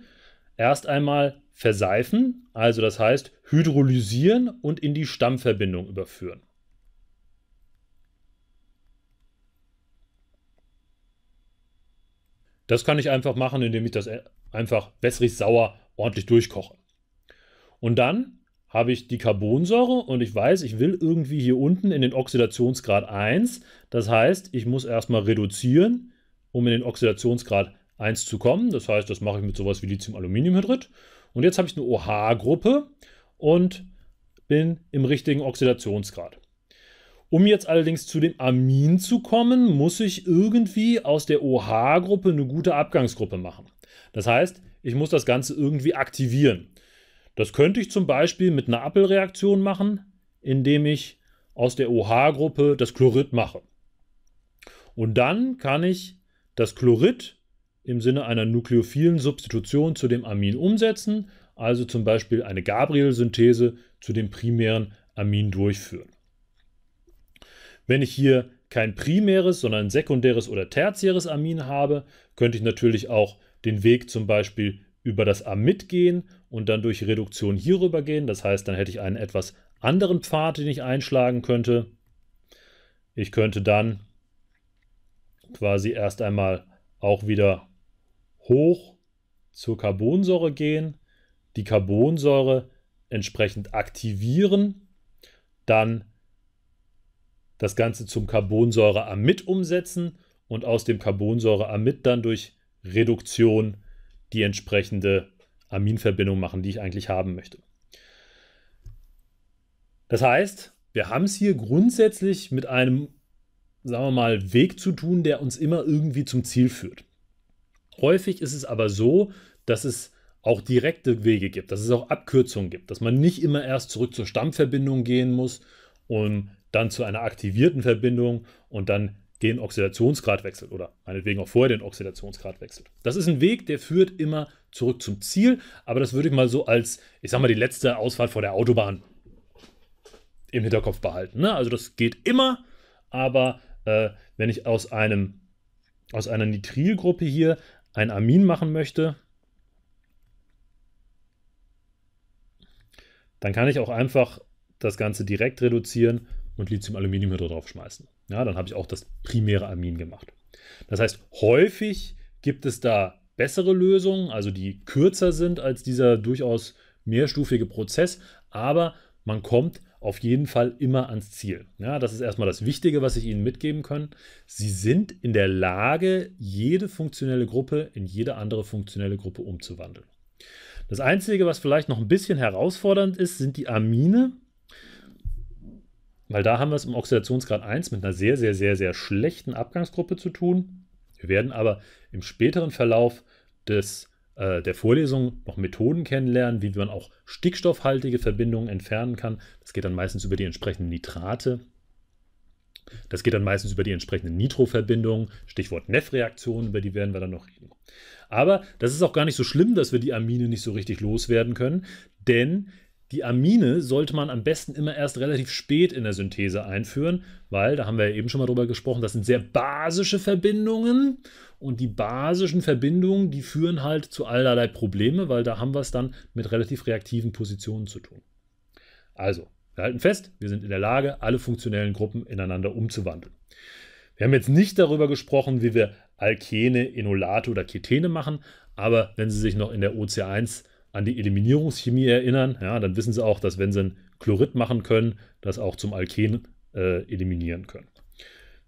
erst einmal verseifen, also das heißt hydrolysieren und in die Stammverbindung überführen. Das kann ich einfach machen, indem ich das äh, einfach wässrig sauer ordentlich durchkoche. Und dann habe ich die Carbonsäure und ich weiß, ich will irgendwie hier unten in den Oxidationsgrad 1. Das heißt, ich muss erstmal reduzieren, um in den Oxidationsgrad 1 zu kommen. Das heißt, das mache ich mit sowas wie Lithium-Aluminiumhydrid. Und jetzt habe ich eine OH-Gruppe und bin im richtigen Oxidationsgrad. Um jetzt allerdings zu dem Amin zu kommen, muss ich irgendwie aus der OH-Gruppe eine gute Abgangsgruppe machen. Das heißt, ich muss das Ganze irgendwie aktivieren. Das könnte ich zum Beispiel mit einer Appelreaktion machen, indem ich aus der OH-Gruppe das Chlorid mache. Und dann kann ich das Chlorid im Sinne einer nukleophilen Substitution zu dem Amin umsetzen, also zum Beispiel eine Gabriel-Synthese zu dem primären Amin durchführen. Wenn ich hier kein primäres, sondern ein sekundäres oder tertiäres Amin habe, könnte ich natürlich auch den Weg zum Beispiel über das Amid gehen und dann durch Reduktion hierüber gehen. Das heißt, dann hätte ich einen etwas anderen Pfad, den ich einschlagen könnte. Ich könnte dann quasi erst einmal auch wieder hoch zur Carbonsäure gehen, die Carbonsäure entsprechend aktivieren, dann das Ganze zum Carbonsäureamid umsetzen und aus dem Carbonsäureamid dann durch Reduktion die entsprechende Aminverbindung machen, die ich eigentlich haben möchte. Das heißt, wir haben es hier grundsätzlich mit einem, sagen wir mal, Weg zu tun, der uns immer irgendwie zum Ziel führt. Häufig ist es aber so, dass es auch direkte Wege gibt, dass es auch Abkürzungen gibt, dass man nicht immer erst zurück zur Stammverbindung gehen muss, um dann zu einer aktivierten Verbindung und dann den Oxidationsgrad wechselt oder meinetwegen auch vorher den Oxidationsgrad wechselt. Das ist ein Weg, der führt immer zurück zum Ziel, aber das würde ich mal so als, ich sag mal, die letzte Ausfahrt vor der Autobahn im Hinterkopf behalten. Ne? Also das geht immer, aber äh, wenn ich aus einem aus einer Nitrilgruppe hier ein Amin machen möchte, dann kann ich auch einfach das Ganze direkt reduzieren und Lithium-Aluminiumhydrid draufschmeißen. Ja, dann habe ich auch das primäre Amin gemacht. Das heißt, häufig gibt es da bessere Lösungen, also die kürzer sind als dieser durchaus mehrstufige Prozess, aber man kommt auf jeden Fall immer ans Ziel. Ja, das ist erstmal das Wichtige, was ich Ihnen mitgeben kann. Sie sind in der Lage, jede funktionelle Gruppe in jede andere funktionelle Gruppe umzuwandeln. Das Einzige, was vielleicht noch ein bisschen herausfordernd ist, sind die Amine, weil da haben wir es im Oxidationsgrad 1 mit einer sehr, sehr, sehr, sehr schlechten Abgangsgruppe zu tun. Wir werden aber im späteren Verlauf des, äh, der Vorlesung noch Methoden kennenlernen, wie man auch stickstoffhaltige Verbindungen entfernen kann. Das geht dann meistens über die entsprechenden Nitrate. Das geht dann meistens über die entsprechenden Nitroverbindungen, Stichwort Neff-Reaktionen, über die werden wir dann noch reden. Aber das ist auch gar nicht so schlimm, dass wir die Amine nicht so richtig loswerden können, denn die Amine sollte man am besten immer erst relativ spät in der Synthese einführen, weil, da haben wir ja eben schon mal drüber gesprochen, das sind sehr basische Verbindungen und die basischen Verbindungen, die führen halt zu allerlei Probleme, weil da haben wir es dann mit relativ reaktiven Positionen zu tun. Also, wir halten fest, wir sind in der Lage, alle funktionellen Gruppen ineinander umzuwandeln. Wir haben jetzt nicht darüber gesprochen, wie wir Alkene, Enolate oder Ketene machen, aber wenn Sie sich noch in der OC1 an die Eliminierungschemie erinnern, ja, dann wissen sie auch, dass wenn sie ein Chlorid machen können, das auch zum Alken äh, eliminieren können.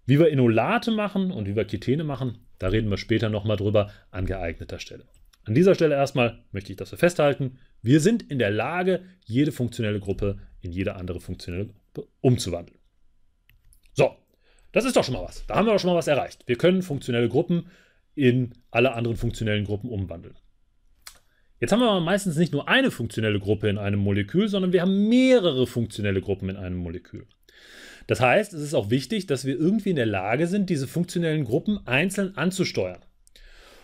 Wie wir Enolate machen und wie wir Ketene machen, da reden wir später nochmal drüber an geeigneter Stelle. An dieser Stelle erstmal möchte ich das festhalten. Wir sind in der Lage, jede funktionelle Gruppe in jede andere funktionelle Gruppe umzuwandeln. So, das ist doch schon mal was. Da haben wir doch schon mal was erreicht. Wir können funktionelle Gruppen in alle anderen funktionellen Gruppen umwandeln. Jetzt haben wir aber meistens nicht nur eine funktionelle Gruppe in einem Molekül, sondern wir haben mehrere funktionelle Gruppen in einem Molekül. Das heißt, es ist auch wichtig, dass wir irgendwie in der Lage sind, diese funktionellen Gruppen einzeln anzusteuern.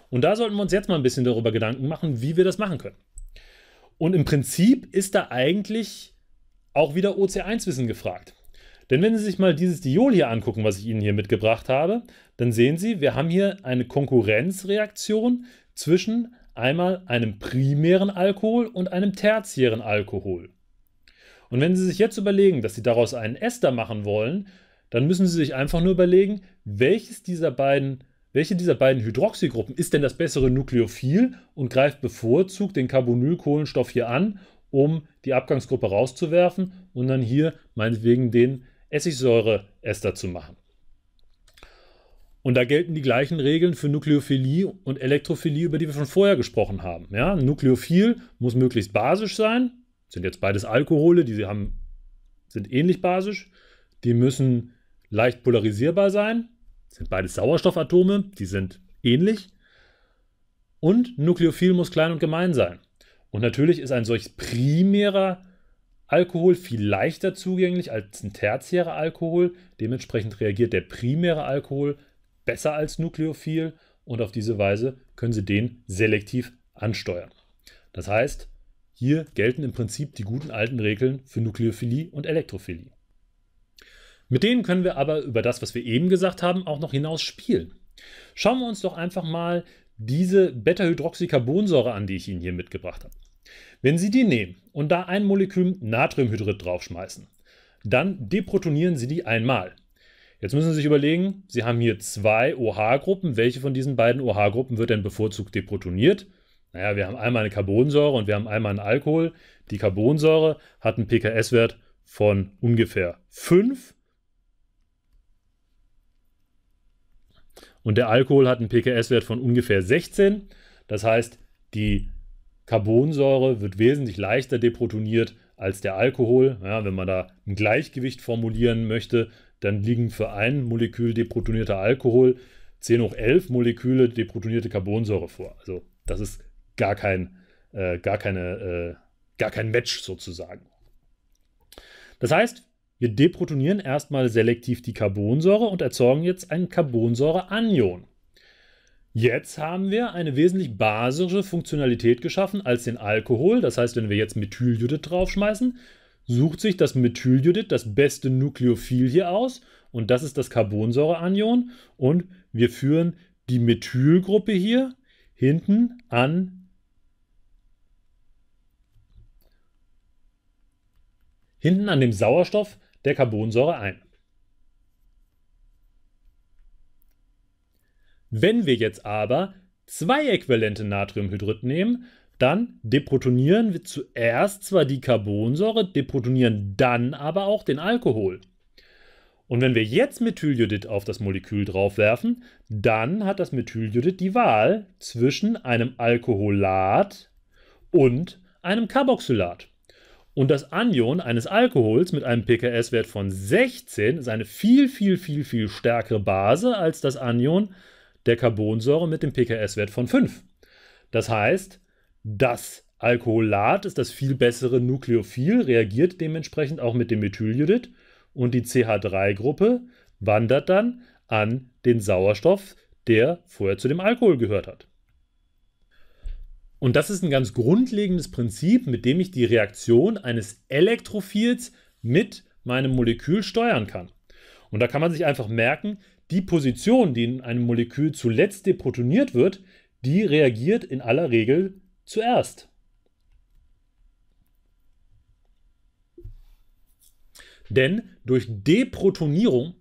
Und da sollten wir uns jetzt mal ein bisschen darüber Gedanken machen, wie wir das machen können. Und im Prinzip ist da eigentlich auch wieder OC1-Wissen gefragt. Denn wenn Sie sich mal dieses Diol hier angucken, was ich Ihnen hier mitgebracht habe, dann sehen Sie, wir haben hier eine Konkurrenzreaktion zwischen Einmal einem primären Alkohol und einem tertiären Alkohol. Und wenn Sie sich jetzt überlegen, dass Sie daraus einen Ester machen wollen, dann müssen Sie sich einfach nur überlegen, welches dieser beiden, welche dieser beiden Hydroxygruppen ist denn das bessere Nukleophil und greift bevorzugt den Carbonylkohlenstoff hier an, um die Abgangsgruppe rauszuwerfen und dann hier meinetwegen den Essigsäureester zu machen. Und da gelten die gleichen Regeln für Nukleophilie und Elektrophilie, über die wir schon vorher gesprochen haben. Ja, Nukleophil muss möglichst basisch sein. Sind jetzt beides Alkohole, die sie haben, sind ähnlich basisch. Die müssen leicht polarisierbar sein. Sind beides Sauerstoffatome, die sind ähnlich. Und Nukleophil muss klein und gemein sein. Und natürlich ist ein solch primärer Alkohol viel leichter zugänglich als ein tertiärer Alkohol. Dementsprechend reagiert der primäre Alkohol besser als nukleophil und auf diese Weise können sie den selektiv ansteuern. Das heißt, hier gelten im Prinzip die guten alten Regeln für Nukleophilie und Elektrophilie. Mit denen können wir aber über das, was wir eben gesagt haben, auch noch hinaus spielen. Schauen wir uns doch einfach mal diese Beta-Hydroxycarbonsäure an, die ich Ihnen hier mitgebracht habe. Wenn Sie die nehmen und da ein Molekül Natriumhydrid draufschmeißen, dann deprotonieren Sie die einmal. Jetzt müssen Sie sich überlegen, Sie haben hier zwei OH-Gruppen. Welche von diesen beiden OH-Gruppen wird denn bevorzugt deprotoniert? Naja, wir haben einmal eine Carbonsäure und wir haben einmal einen Alkohol. Die Carbonsäure hat einen pKs-Wert von ungefähr 5. Und der Alkohol hat einen pKs-Wert von ungefähr 16. Das heißt, die Carbonsäure wird wesentlich leichter deprotoniert als der Alkohol. Ja, wenn man da ein Gleichgewicht formulieren möchte, dann liegen für ein Molekül deprotonierter Alkohol 10 hoch 11 Moleküle deprotonierte Carbonsäure vor. Also das ist gar kein, äh, gar keine, äh, gar kein Match sozusagen. Das heißt, wir deprotonieren erstmal selektiv die Carbonsäure und erzeugen jetzt ein Carbonsäureanion. Jetzt haben wir eine wesentlich basische Funktionalität geschaffen als den Alkohol. Das heißt, wenn wir jetzt Methyljodid draufschmeißen, sucht sich das Methyljodid, das beste Nukleophil hier aus und das ist das Carbonsäureanion und wir führen die Methylgruppe hier hinten an hinten an dem Sauerstoff der Carbonsäure ein. Wenn wir jetzt aber zwei äquivalente Natriumhydrid nehmen, dann deprotonieren wir zuerst zwar die Carbonsäure, deprotonieren dann aber auch den Alkohol. Und wenn wir jetzt Methyljodid auf das Molekül draufwerfen, dann hat das Methyljodid die Wahl zwischen einem Alkoholat und einem Carboxylat. Und das Anion eines Alkohols mit einem pKs-Wert von 16 ist eine viel, viel, viel, viel stärkere Base als das Anion der Carbonsäure mit dem pKs-Wert von 5. Das heißt, das Alkoholat ist das viel bessere Nukleophil, reagiert dementsprechend auch mit dem Methyljodid und die CH3-Gruppe wandert dann an den Sauerstoff, der vorher zu dem Alkohol gehört hat. Und das ist ein ganz grundlegendes Prinzip, mit dem ich die Reaktion eines Elektrophils mit meinem Molekül steuern kann. Und da kann man sich einfach merken, die Position, die in einem Molekül zuletzt deprotoniert wird, die reagiert in aller Regel zuerst? Denn durch Deprotonierung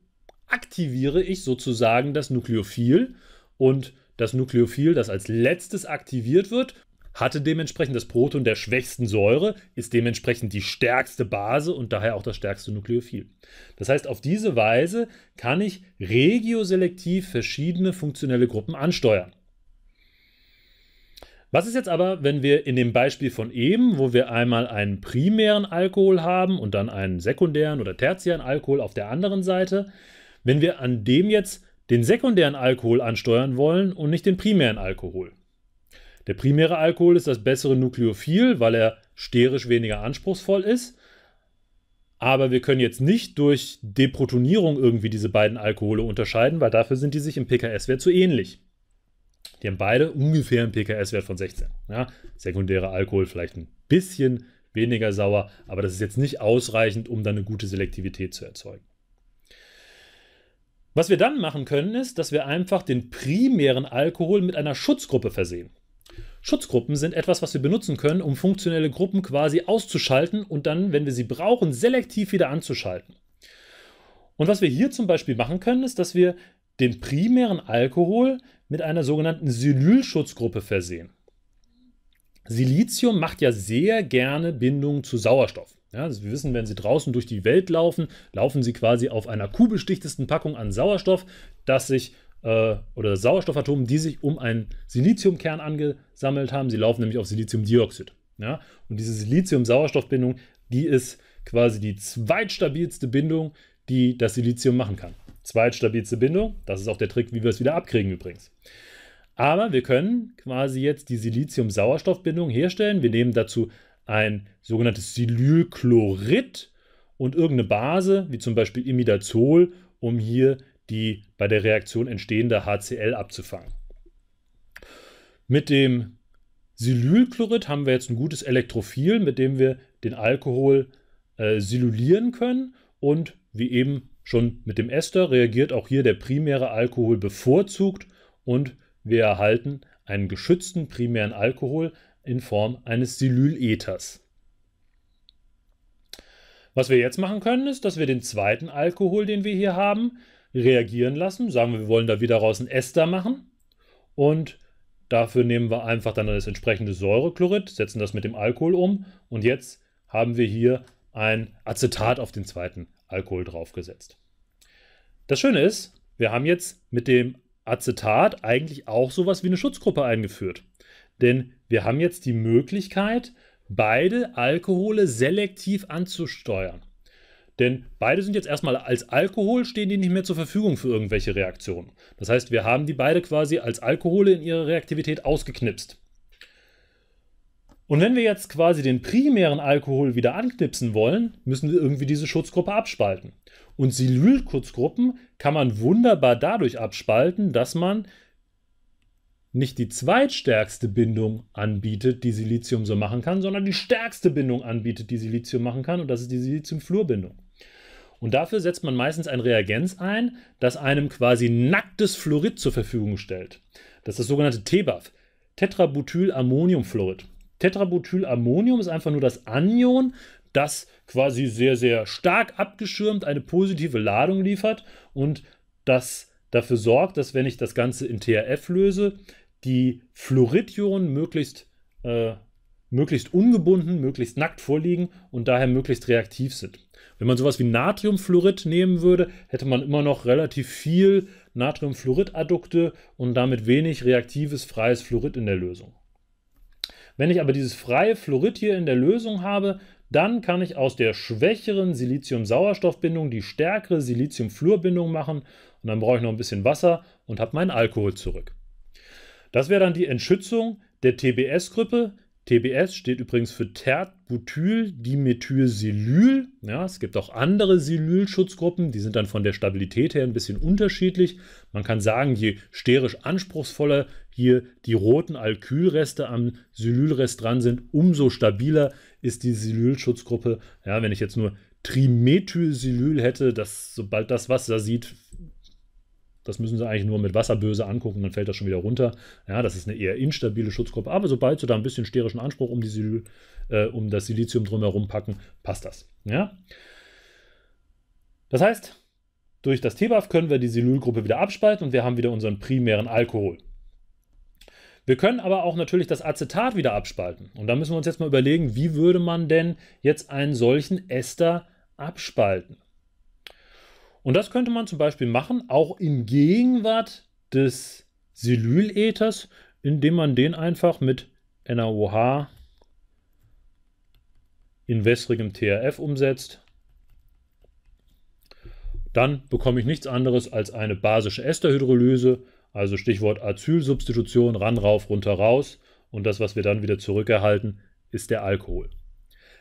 aktiviere ich sozusagen das Nukleophil und das Nukleophil, das als letztes aktiviert wird, hatte dementsprechend das Proton der schwächsten Säure, ist dementsprechend die stärkste Base und daher auch das stärkste Nukleophil. Das heißt, auf diese Weise kann ich regioselektiv verschiedene funktionelle Gruppen ansteuern. Was ist jetzt aber, wenn wir in dem Beispiel von eben, wo wir einmal einen primären Alkohol haben und dann einen sekundären oder tertiären Alkohol auf der anderen Seite, wenn wir an dem jetzt den sekundären Alkohol ansteuern wollen und nicht den primären Alkohol? Der primäre Alkohol ist das bessere Nukleophil, weil er sterisch weniger anspruchsvoll ist. Aber wir können jetzt nicht durch Deprotonierung irgendwie diese beiden Alkohole unterscheiden, weil dafür sind die sich im PKS-Wert zu ähnlich. Die haben beide ungefähr einen PKS-Wert von 16. Ja, sekundärer Alkohol vielleicht ein bisschen weniger sauer, aber das ist jetzt nicht ausreichend, um dann eine gute Selektivität zu erzeugen. Was wir dann machen können, ist, dass wir einfach den primären Alkohol mit einer Schutzgruppe versehen. Schutzgruppen sind etwas, was wir benutzen können, um funktionelle Gruppen quasi auszuschalten und dann, wenn wir sie brauchen, selektiv wieder anzuschalten. Und was wir hier zum Beispiel machen können, ist, dass wir den primären Alkohol mit einer sogenannten Silylschutzgruppe versehen. Silizium macht ja sehr gerne Bindungen zu Sauerstoff. Ja, also wir wissen, wenn Sie draußen durch die Welt laufen, laufen Sie quasi auf einer kugelstichtesten Packung an Sauerstoff, das sich äh, oder Sauerstoffatomen, die sich um einen Siliziumkern angesammelt haben. Sie laufen nämlich auf Siliziumdioxid. Ja? Und diese Silizium-Sauerstoff-Bindung, die ist quasi die zweitstabilste Bindung, die das Silizium machen kann zweitstabilste Bindung. Das ist auch der Trick, wie wir es wieder abkriegen übrigens. Aber wir können quasi jetzt die Silizium-Sauerstoff-Bindung herstellen. Wir nehmen dazu ein sogenanntes Silylchlorid und irgendeine Base, wie zum Beispiel Imidazol, um hier die bei der Reaktion entstehende HCl abzufangen. Mit dem Silylchlorid haben wir jetzt ein gutes Elektrophil, mit dem wir den Alkohol äh, silylieren können und wie eben Schon mit dem Ester reagiert auch hier der primäre Alkohol bevorzugt und wir erhalten einen geschützten primären Alkohol in Form eines Silylethers. Was wir jetzt machen können, ist, dass wir den zweiten Alkohol, den wir hier haben, reagieren lassen. Sagen wir, wir wollen da wieder raus einen Ester machen. Und dafür nehmen wir einfach dann das entsprechende Säurechlorid, setzen das mit dem Alkohol um. Und jetzt haben wir hier ein Acetat auf den zweiten Alkohol draufgesetzt. Das Schöne ist, wir haben jetzt mit dem Acetat eigentlich auch sowas wie eine Schutzgruppe eingeführt. Denn wir haben jetzt die Möglichkeit, beide Alkohole selektiv anzusteuern. Denn beide sind jetzt erstmal als Alkohol, stehen die nicht mehr zur Verfügung für irgendwelche Reaktionen. Das heißt, wir haben die beide quasi als Alkohole in ihrer Reaktivität ausgeknipst. Und wenn wir jetzt quasi den primären Alkohol wieder anknipsen wollen, müssen wir irgendwie diese Schutzgruppe abspalten. Und Silylkurzgruppen kann man wunderbar dadurch abspalten, dass man nicht die zweitstärkste Bindung anbietet, die Silizium so machen kann, sondern die stärkste Bindung anbietet, die Silizium machen kann, und das ist die Siliziumfluorbindung. Und dafür setzt man meistens ein Reagenz ein, das einem quasi nacktes Fluorid zur Verfügung stellt. Das ist das sogenannte TBAF, Tetrabutylammoniumfluorid. Tetrabutylammonium ist einfach nur das Anion, das quasi sehr, sehr stark abgeschirmt eine positive Ladung liefert und das dafür sorgt, dass wenn ich das Ganze in TRF löse, die Fluoridionen möglichst, äh, möglichst ungebunden, möglichst nackt vorliegen und daher möglichst reaktiv sind. Wenn man sowas wie Natriumfluorid nehmen würde, hätte man immer noch relativ viel Natriumfluoridaddukte und damit wenig reaktives freies Fluorid in der Lösung. Wenn ich aber dieses freie Fluorid hier in der Lösung habe, dann kann ich aus der schwächeren silizium sauerstoffbindung die stärkere silizium fluorbindung machen und dann brauche ich noch ein bisschen Wasser und habe meinen Alkohol zurück. Das wäre dann die Entschützung der TBS-Gruppe. TBS steht übrigens für Tertbutyldimethylsilyl. Ja, es gibt auch andere Silylschutzgruppen, die sind dann von der Stabilität her ein bisschen unterschiedlich. Man kann sagen, je sterisch anspruchsvoller hier die roten Alkylreste am Silylrest dran sind, umso stabiler ist die Silylschutzgruppe. Ja, wenn ich jetzt nur Trimethylsilyl hätte, dass sobald das Wasser sieht, das müssen sie eigentlich nur mit Wasserböse angucken, dann fällt das schon wieder runter. Ja, das ist eine eher instabile Schutzgruppe. Aber sobald sie da ein bisschen sterischen Anspruch um, die Silyl, äh, um das Silizium drumherum packen, passt das. Ja? Das heißt, durch das TBAF können wir die Silylgruppe wieder abspalten und wir haben wieder unseren primären Alkohol. Wir können aber auch natürlich das Acetat wieder abspalten. Und da müssen wir uns jetzt mal überlegen, wie würde man denn jetzt einen solchen Ester abspalten? Und das könnte man zum Beispiel machen, auch in Gegenwart des Silylethers, indem man den einfach mit NaOH in wässrigem TRF umsetzt. Dann bekomme ich nichts anderes als eine basische Esterhydrolyse also Stichwort Acylsubstitution, ran, rauf, runter, raus. Und das, was wir dann wieder zurückerhalten, ist der Alkohol.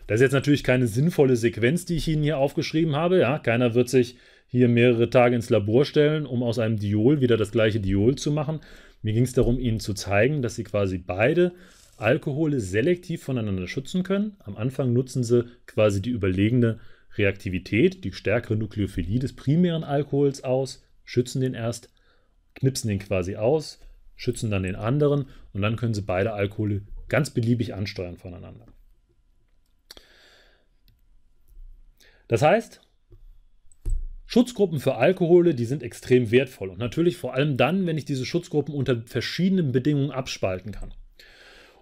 Das ist jetzt natürlich keine sinnvolle Sequenz, die ich Ihnen hier aufgeschrieben habe. Ja, keiner wird sich hier mehrere Tage ins Labor stellen, um aus einem Diol wieder das gleiche Diol zu machen. Mir ging es darum, Ihnen zu zeigen, dass Sie quasi beide Alkohole selektiv voneinander schützen können. Am Anfang nutzen Sie quasi die überlegene Reaktivität, die stärkere Nukleophilie des primären Alkohols aus, schützen den erst knipsen den quasi aus, schützen dann den anderen und dann können sie beide Alkohole ganz beliebig ansteuern voneinander. Das heißt, Schutzgruppen für Alkohole, die sind extrem wertvoll und natürlich vor allem dann, wenn ich diese Schutzgruppen unter verschiedenen Bedingungen abspalten kann.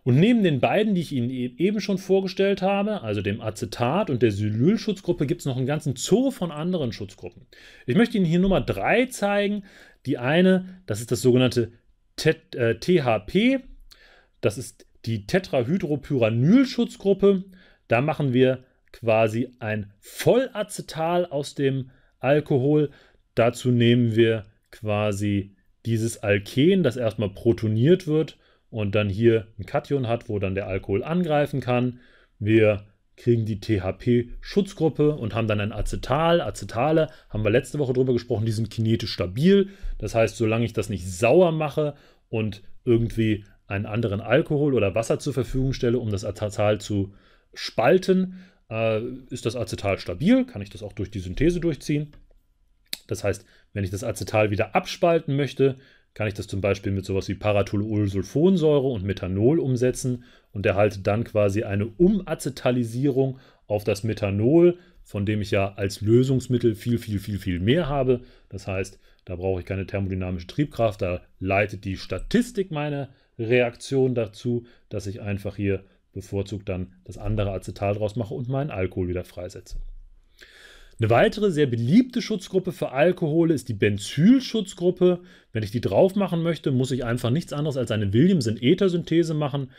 Und neben den beiden, die ich Ihnen e-, eben schon vorgestellt habe, also dem Acetat und der Sylylschutzgruppe, gibt es noch einen ganzen Zoo von anderen Schutzgruppen. Ich möchte Ihnen hier Nummer drei zeigen. Die eine, das ist das sogenannte Tet äh, THP, das ist die Tetrahydropyranylschutzgruppe. Da machen wir quasi ein Vollacetal aus dem Alkohol. Dazu nehmen wir quasi dieses Alken, das erstmal protoniert wird und dann hier ein Kation hat, wo dann der Alkohol angreifen kann. Wir kriegen die THP-Schutzgruppe und haben dann ein Acetal. Acetale haben wir letzte Woche drüber gesprochen, die sind kinetisch stabil. Das heißt, solange ich das nicht sauer mache und irgendwie einen anderen Alkohol oder Wasser zur Verfügung stelle, um das Acetal zu spalten, äh, ist das Acetal stabil, kann ich das auch durch die Synthese durchziehen. Das heißt, wenn ich das Acetal wieder abspalten möchte, kann ich das zum Beispiel mit sowas wie Paratololsulfonsäure und Methanol umsetzen und erhalte dann quasi eine Umacetalisierung auf das Methanol, von dem ich ja als Lösungsmittel viel, viel, viel, viel mehr habe. Das heißt, da brauche ich keine thermodynamische Triebkraft, da leitet die Statistik meine Reaktion dazu, dass ich einfach hier bevorzugt dann das andere Acetal draus mache und meinen Alkohol wieder freisetze. Eine weitere sehr beliebte Schutzgruppe für Alkohole ist die Benzylschutzgruppe. Wenn ich die drauf machen möchte, muss ich einfach nichts anderes als eine Williamson-Ether-Synthese machen.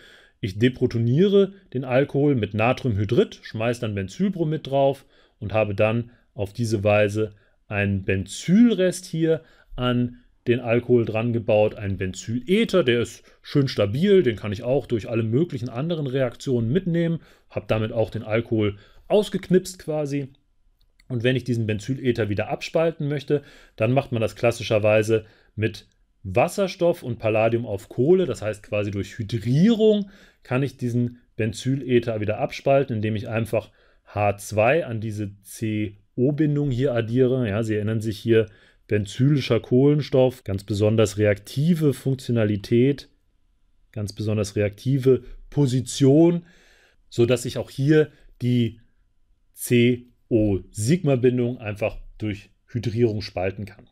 Ich deprotoniere den Alkohol mit Natriumhydrid, schmeiße dann Benzylbromid drauf und habe dann auf diese Weise einen Benzylrest hier an den Alkohol dran gebaut, einen Benzylether, der ist schön stabil, den kann ich auch durch alle möglichen anderen Reaktionen mitnehmen, habe damit auch den Alkohol ausgeknipst quasi und wenn ich diesen Benzylether wieder abspalten möchte, dann macht man das klassischerweise mit Wasserstoff und Palladium auf Kohle. Das heißt quasi durch Hydrierung kann ich diesen Benzylether wieder abspalten, indem ich einfach H2 an diese CO-Bindung hier addiere. Ja, Sie erinnern sich hier benzylischer Kohlenstoff, ganz besonders reaktive Funktionalität, ganz besonders reaktive Position, sodass ich auch hier die C O-Sigma-Bindung einfach durch Hydrierung spalten kann.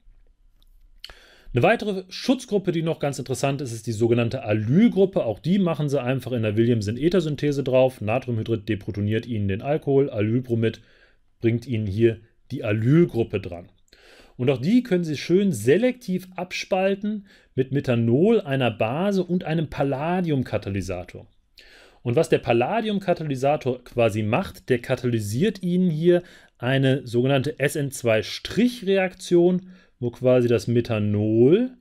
Eine weitere Schutzgruppe, die noch ganz interessant ist, ist die sogenannte Alylgruppe. Auch die machen sie einfach in der Williamson-Ethersynthese drauf. Natriumhydrid deprotoniert ihnen den Alkohol, Allylbromid bringt ihnen hier die Alylgruppe dran. Und auch die können sie schön selektiv abspalten mit Methanol, einer Base und einem Palladiumkatalysator. Und was der Palladium-Katalysator quasi macht, der katalysiert Ihnen hier eine sogenannte SN2-Reaktion, wo quasi das Methanol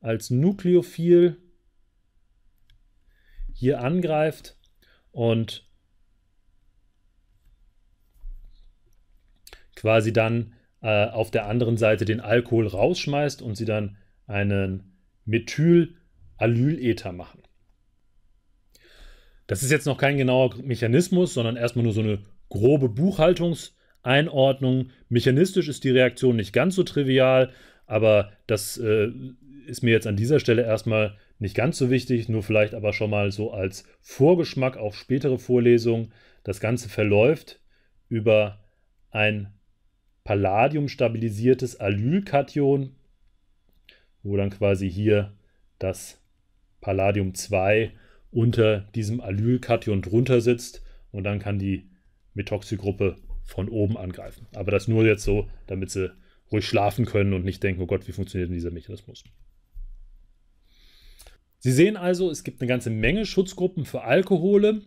als Nukleophil hier angreift und quasi dann äh, auf der anderen Seite den Alkohol rausschmeißt und sie dann einen Methylallylether machen. Das ist jetzt noch kein genauer Mechanismus, sondern erstmal nur so eine grobe Buchhaltungseinordnung. Mechanistisch ist die Reaktion nicht ganz so trivial, aber das äh, ist mir jetzt an dieser Stelle erstmal nicht ganz so wichtig, nur vielleicht aber schon mal so als Vorgeschmack auf spätere Vorlesungen. Das Ganze verläuft über ein palladiumstabilisiertes Allylkation, wo dann quasi hier das Palladium 2 unter diesem Allylkation drunter sitzt und dann kann die Methoxygruppe von oben angreifen. Aber das nur jetzt so, damit sie ruhig schlafen können und nicht denken, oh Gott, wie funktioniert denn dieser Mechanismus? Sie sehen also, es gibt eine ganze Menge Schutzgruppen für Alkohole.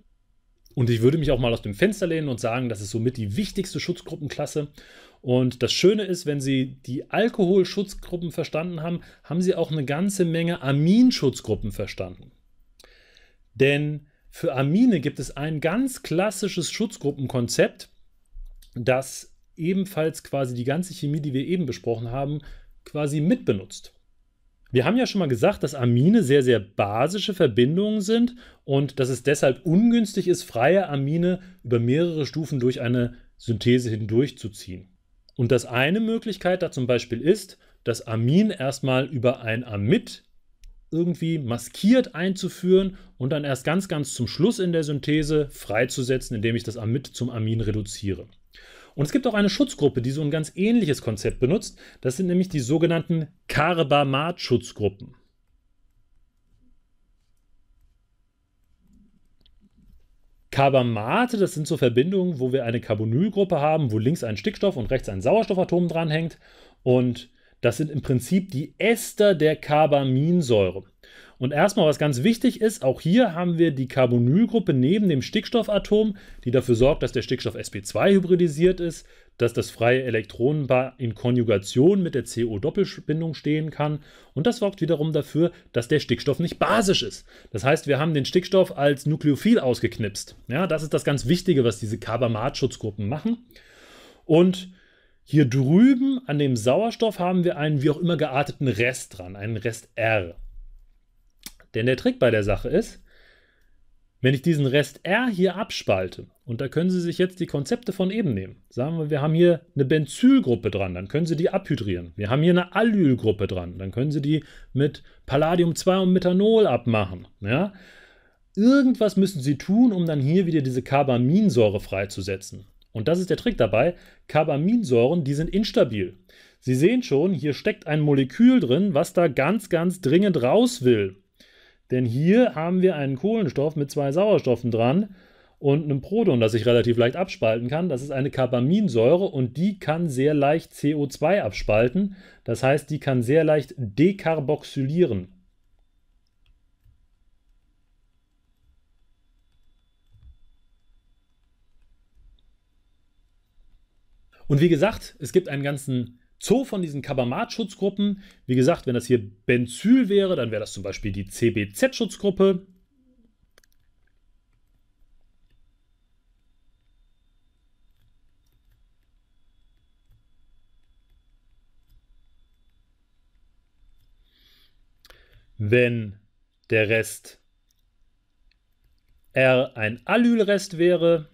Und ich würde mich auch mal aus dem Fenster lehnen und sagen, das ist somit die wichtigste Schutzgruppenklasse. Und das Schöne ist, wenn Sie die Alkoholschutzgruppen verstanden haben, haben Sie auch eine ganze Menge Aminschutzgruppen verstanden. Denn für Amine gibt es ein ganz klassisches Schutzgruppenkonzept, das ebenfalls quasi die ganze Chemie, die wir eben besprochen haben, quasi mitbenutzt. Wir haben ja schon mal gesagt, dass Amine sehr, sehr basische Verbindungen sind und dass es deshalb ungünstig ist, freie Amine über mehrere Stufen durch eine Synthese hindurchzuziehen. Und dass eine Möglichkeit da zum Beispiel ist, dass Amin erstmal über ein Amid irgendwie maskiert einzuführen und dann erst ganz, ganz zum Schluss in der Synthese freizusetzen, indem ich das Amid zum Amin reduziere. Und es gibt auch eine Schutzgruppe, die so ein ganz ähnliches Konzept benutzt. Das sind nämlich die sogenannten Carbamat-Schutzgruppen. Carbamate, das sind so Verbindungen, wo wir eine Carbonylgruppe haben, wo links ein Stickstoff und rechts ein Sauerstoffatom dranhängt. Und das sind im Prinzip die Ester der Carbaminsäure. Und erstmal, was ganz wichtig ist, auch hier haben wir die Carbonylgruppe neben dem Stickstoffatom, die dafür sorgt, dass der Stickstoff sp2 hybridisiert ist, dass das freie Elektronenpaar in Konjugation mit der CO-Doppelbindung stehen kann und das sorgt wiederum dafür, dass der Stickstoff nicht basisch ist. Das heißt, wir haben den Stickstoff als Nukleophil ausgeknipst. Ja, das ist das ganz Wichtige, was diese Carbamat-Schutzgruppen machen. Und hier drüben an dem Sauerstoff haben wir einen wie auch immer gearteten Rest dran, einen Rest R. Denn der Trick bei der Sache ist, wenn ich diesen Rest R hier abspalte, und da können Sie sich jetzt die Konzepte von eben nehmen. Sagen wir, wir haben hier eine Benzylgruppe dran, dann können Sie die abhydrieren. Wir haben hier eine Allylgruppe dran, dann können Sie die mit Palladium 2 und Methanol abmachen. Ja? Irgendwas müssen Sie tun, um dann hier wieder diese Carbaminsäure freizusetzen. Und das ist der Trick dabei. Carbaminsäuren, die sind instabil. Sie sehen schon, hier steckt ein Molekül drin, was da ganz, ganz dringend raus will. Denn hier haben wir einen Kohlenstoff mit zwei Sauerstoffen dran und einem Proton, das sich relativ leicht abspalten kann. Das ist eine Carbaminsäure und die kann sehr leicht CO2 abspalten. Das heißt, die kann sehr leicht dekarboxylieren. Und wie gesagt, es gibt einen ganzen Zoo von diesen Kabamat-Schutzgruppen. Wie gesagt, wenn das hier Benzyl wäre, dann wäre das zum Beispiel die CBZ-Schutzgruppe. Wenn der Rest R ein Allylrest wäre,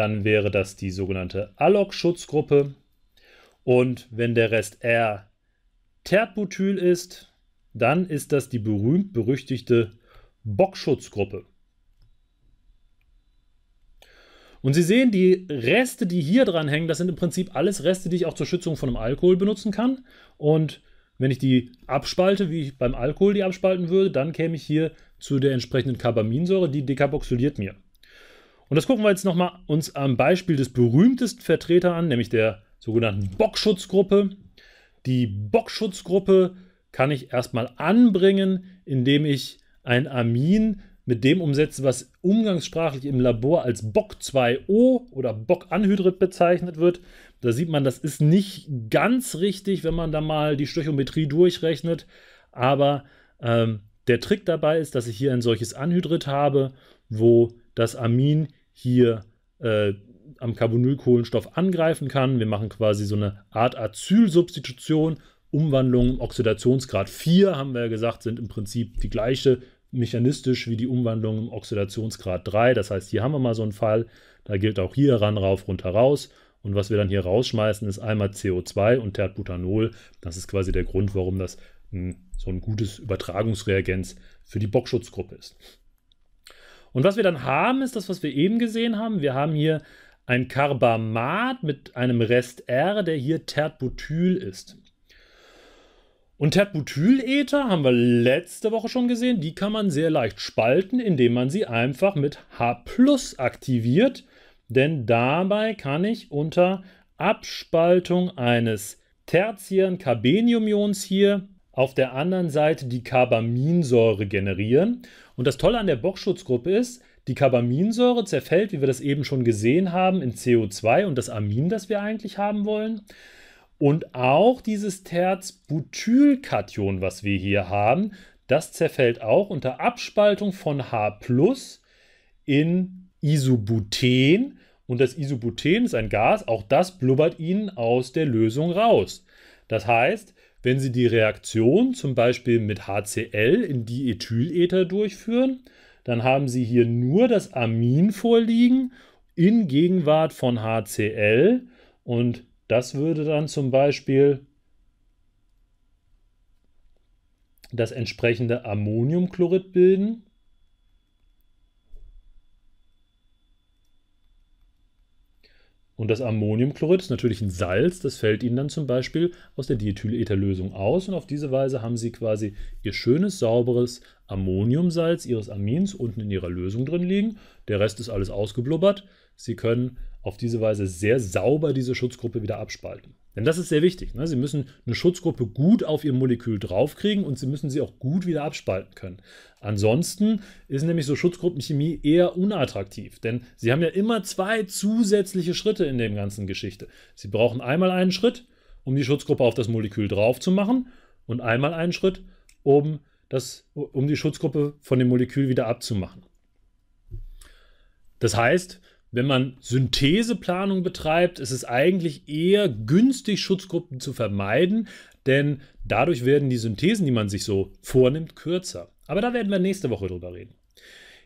dann wäre das die sogenannte Alloc-Schutzgruppe. Und wenn der Rest R Terbutyl ist, dann ist das die berühmt-berüchtigte Bockschutzgruppe. Und Sie sehen, die Reste, die hier dran hängen, das sind im Prinzip alles Reste, die ich auch zur Schützung von einem Alkohol benutzen kann. Und wenn ich die abspalte, wie ich beim Alkohol die abspalten würde, dann käme ich hier zu der entsprechenden Carbaminsäure, die dekarboxyliert mir. Und das gucken wir jetzt nochmal uns am Beispiel des berühmtesten Vertreter an, nämlich der sogenannten Bockschutzgruppe. Die Bockschutzgruppe kann ich erstmal anbringen, indem ich ein Amin mit dem umsetze, was umgangssprachlich im Labor als Bock2O oder Bockanhydrid bezeichnet wird. Da sieht man, das ist nicht ganz richtig, wenn man da mal die Stöchiometrie durchrechnet. Aber ähm, der Trick dabei ist, dass ich hier ein solches Anhydrid habe, wo das Amin hier äh, am Carbonylkohlenstoff angreifen kann. Wir machen quasi so eine Art Acylsubstitution, Umwandlung, Oxidationsgrad 4, haben wir ja gesagt, sind im Prinzip die gleiche mechanistisch wie die Umwandlung im Oxidationsgrad 3. Das heißt, hier haben wir mal so einen Fall, da gilt auch hier ran, rauf, runter, raus. Und was wir dann hier rausschmeißen, ist einmal CO2 und Tertbutanol. Das ist quasi der Grund, warum das hm, so ein gutes Übertragungsreagenz für die Bockschutzgruppe ist. Und was wir dann haben, ist das, was wir eben gesehen haben. Wir haben hier ein Carbamat mit einem Rest R, der hier Tertbutyl ist. Und Tertbutylether haben wir letzte Woche schon gesehen, die kann man sehr leicht spalten, indem man sie einfach mit H aktiviert. Denn dabei kann ich unter Abspaltung eines tertiären Carbeniumions hier auf der anderen Seite die Carbaminsäure generieren. Und das Tolle an der Bockschutzgruppe ist, die Carbaminsäure zerfällt, wie wir das eben schon gesehen haben, in CO2 und das Amin, das wir eigentlich haben wollen. Und auch dieses Terzbutylkation, was wir hier haben, das zerfällt auch unter Abspaltung von H in Isobuten. Und das Isobuten ist ein Gas, auch das blubbert Ihnen aus der Lösung raus. Das heißt, wenn Sie die Reaktion zum Beispiel mit HCl in Diethylether durchführen, dann haben Sie hier nur das Amin vorliegen in Gegenwart von HCl und das würde dann zum Beispiel das entsprechende Ammoniumchlorid bilden. Und das Ammoniumchlorid ist natürlich ein Salz, das fällt Ihnen dann zum Beispiel aus der Diethyletherlösung aus und auf diese Weise haben Sie quasi Ihr schönes, sauberes Ammoniumsalz Ihres Amins unten in Ihrer Lösung drin liegen. Der Rest ist alles ausgeblubbert. Sie können auf diese Weise sehr sauber diese Schutzgruppe wieder abspalten. Denn das ist sehr wichtig. Ne? Sie müssen eine Schutzgruppe gut auf ihr Molekül draufkriegen und sie müssen sie auch gut wieder abspalten können. Ansonsten ist nämlich so Schutzgruppenchemie eher unattraktiv, denn sie haben ja immer zwei zusätzliche Schritte in der ganzen Geschichte. Sie brauchen einmal einen Schritt, um die Schutzgruppe auf das Molekül drauf zu machen und einmal einen Schritt, um, das, um die Schutzgruppe von dem Molekül wieder abzumachen. Das heißt, wenn man Syntheseplanung betreibt, ist es eigentlich eher günstig, Schutzgruppen zu vermeiden, denn dadurch werden die Synthesen, die man sich so vornimmt, kürzer. Aber da werden wir nächste Woche drüber reden.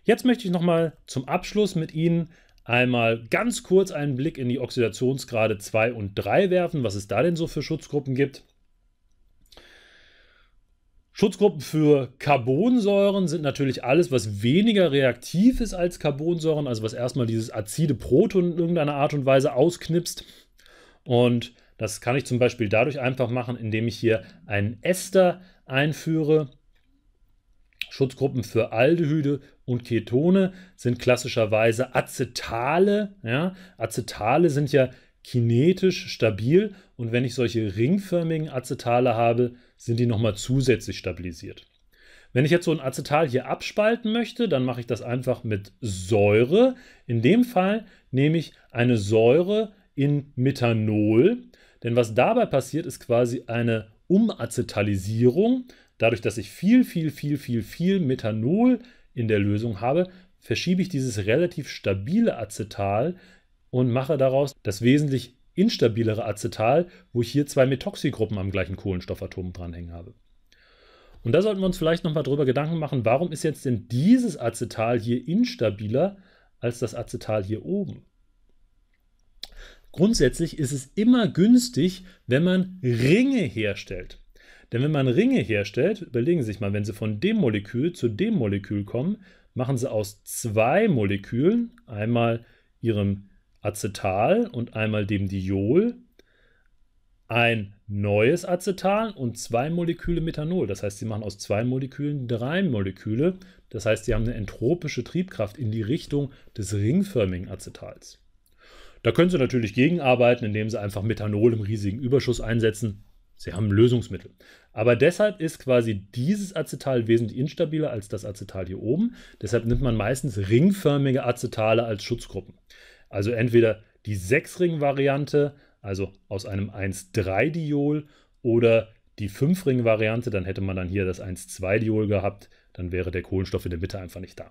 Jetzt möchte ich nochmal zum Abschluss mit Ihnen einmal ganz kurz einen Blick in die Oxidationsgrade 2 und 3 werfen, was es da denn so für Schutzgruppen gibt. Schutzgruppen für Carbonsäuren sind natürlich alles, was weniger reaktiv ist als Carbonsäuren, also was erstmal dieses azide Proton in irgendeiner Art und Weise ausknipst. Und das kann ich zum Beispiel dadurch einfach machen, indem ich hier einen Ester einführe. Schutzgruppen für Aldehyde und Ketone sind klassischerweise Acetale. Ja? Acetale sind ja kinetisch stabil und wenn ich solche ringförmigen Acetale habe, sind die nochmal zusätzlich stabilisiert. Wenn ich jetzt so ein Acetal hier abspalten möchte, dann mache ich das einfach mit Säure. In dem Fall nehme ich eine Säure in Methanol, denn was dabei passiert, ist quasi eine Umacetalisierung. Dadurch, dass ich viel, viel, viel, viel, viel Methanol in der Lösung habe, verschiebe ich dieses relativ stabile Acetal und mache daraus das wesentlich instabilere Acetal, wo ich hier zwei Methoxygruppen am gleichen Kohlenstoffatom dranhängen habe. Und da sollten wir uns vielleicht nochmal drüber Gedanken machen, warum ist jetzt denn dieses Acetal hier instabiler als das Acetal hier oben? Grundsätzlich ist es immer günstig, wenn man Ringe herstellt. Denn wenn man Ringe herstellt, überlegen Sie sich mal, wenn Sie von dem Molekül zu dem Molekül kommen, machen Sie aus zwei Molekülen, einmal Ihrem Acetal und einmal dem Diol ein neues Acetal und zwei Moleküle Methanol. Das heißt, sie machen aus zwei Molekülen drei Moleküle. Das heißt, sie haben eine entropische Triebkraft in die Richtung des ringförmigen Acetals. Da können sie natürlich gegenarbeiten, indem sie einfach Methanol im riesigen Überschuss einsetzen. Sie haben Lösungsmittel. Aber deshalb ist quasi dieses Acetal wesentlich instabiler als das Acetal hier oben. Deshalb nimmt man meistens ringförmige Acetale als Schutzgruppen. Also entweder die 6 ring variante also aus einem 1,3-Diol oder die 5 ring variante dann hätte man dann hier das 1,2-Diol gehabt, dann wäre der Kohlenstoff in der Mitte einfach nicht da.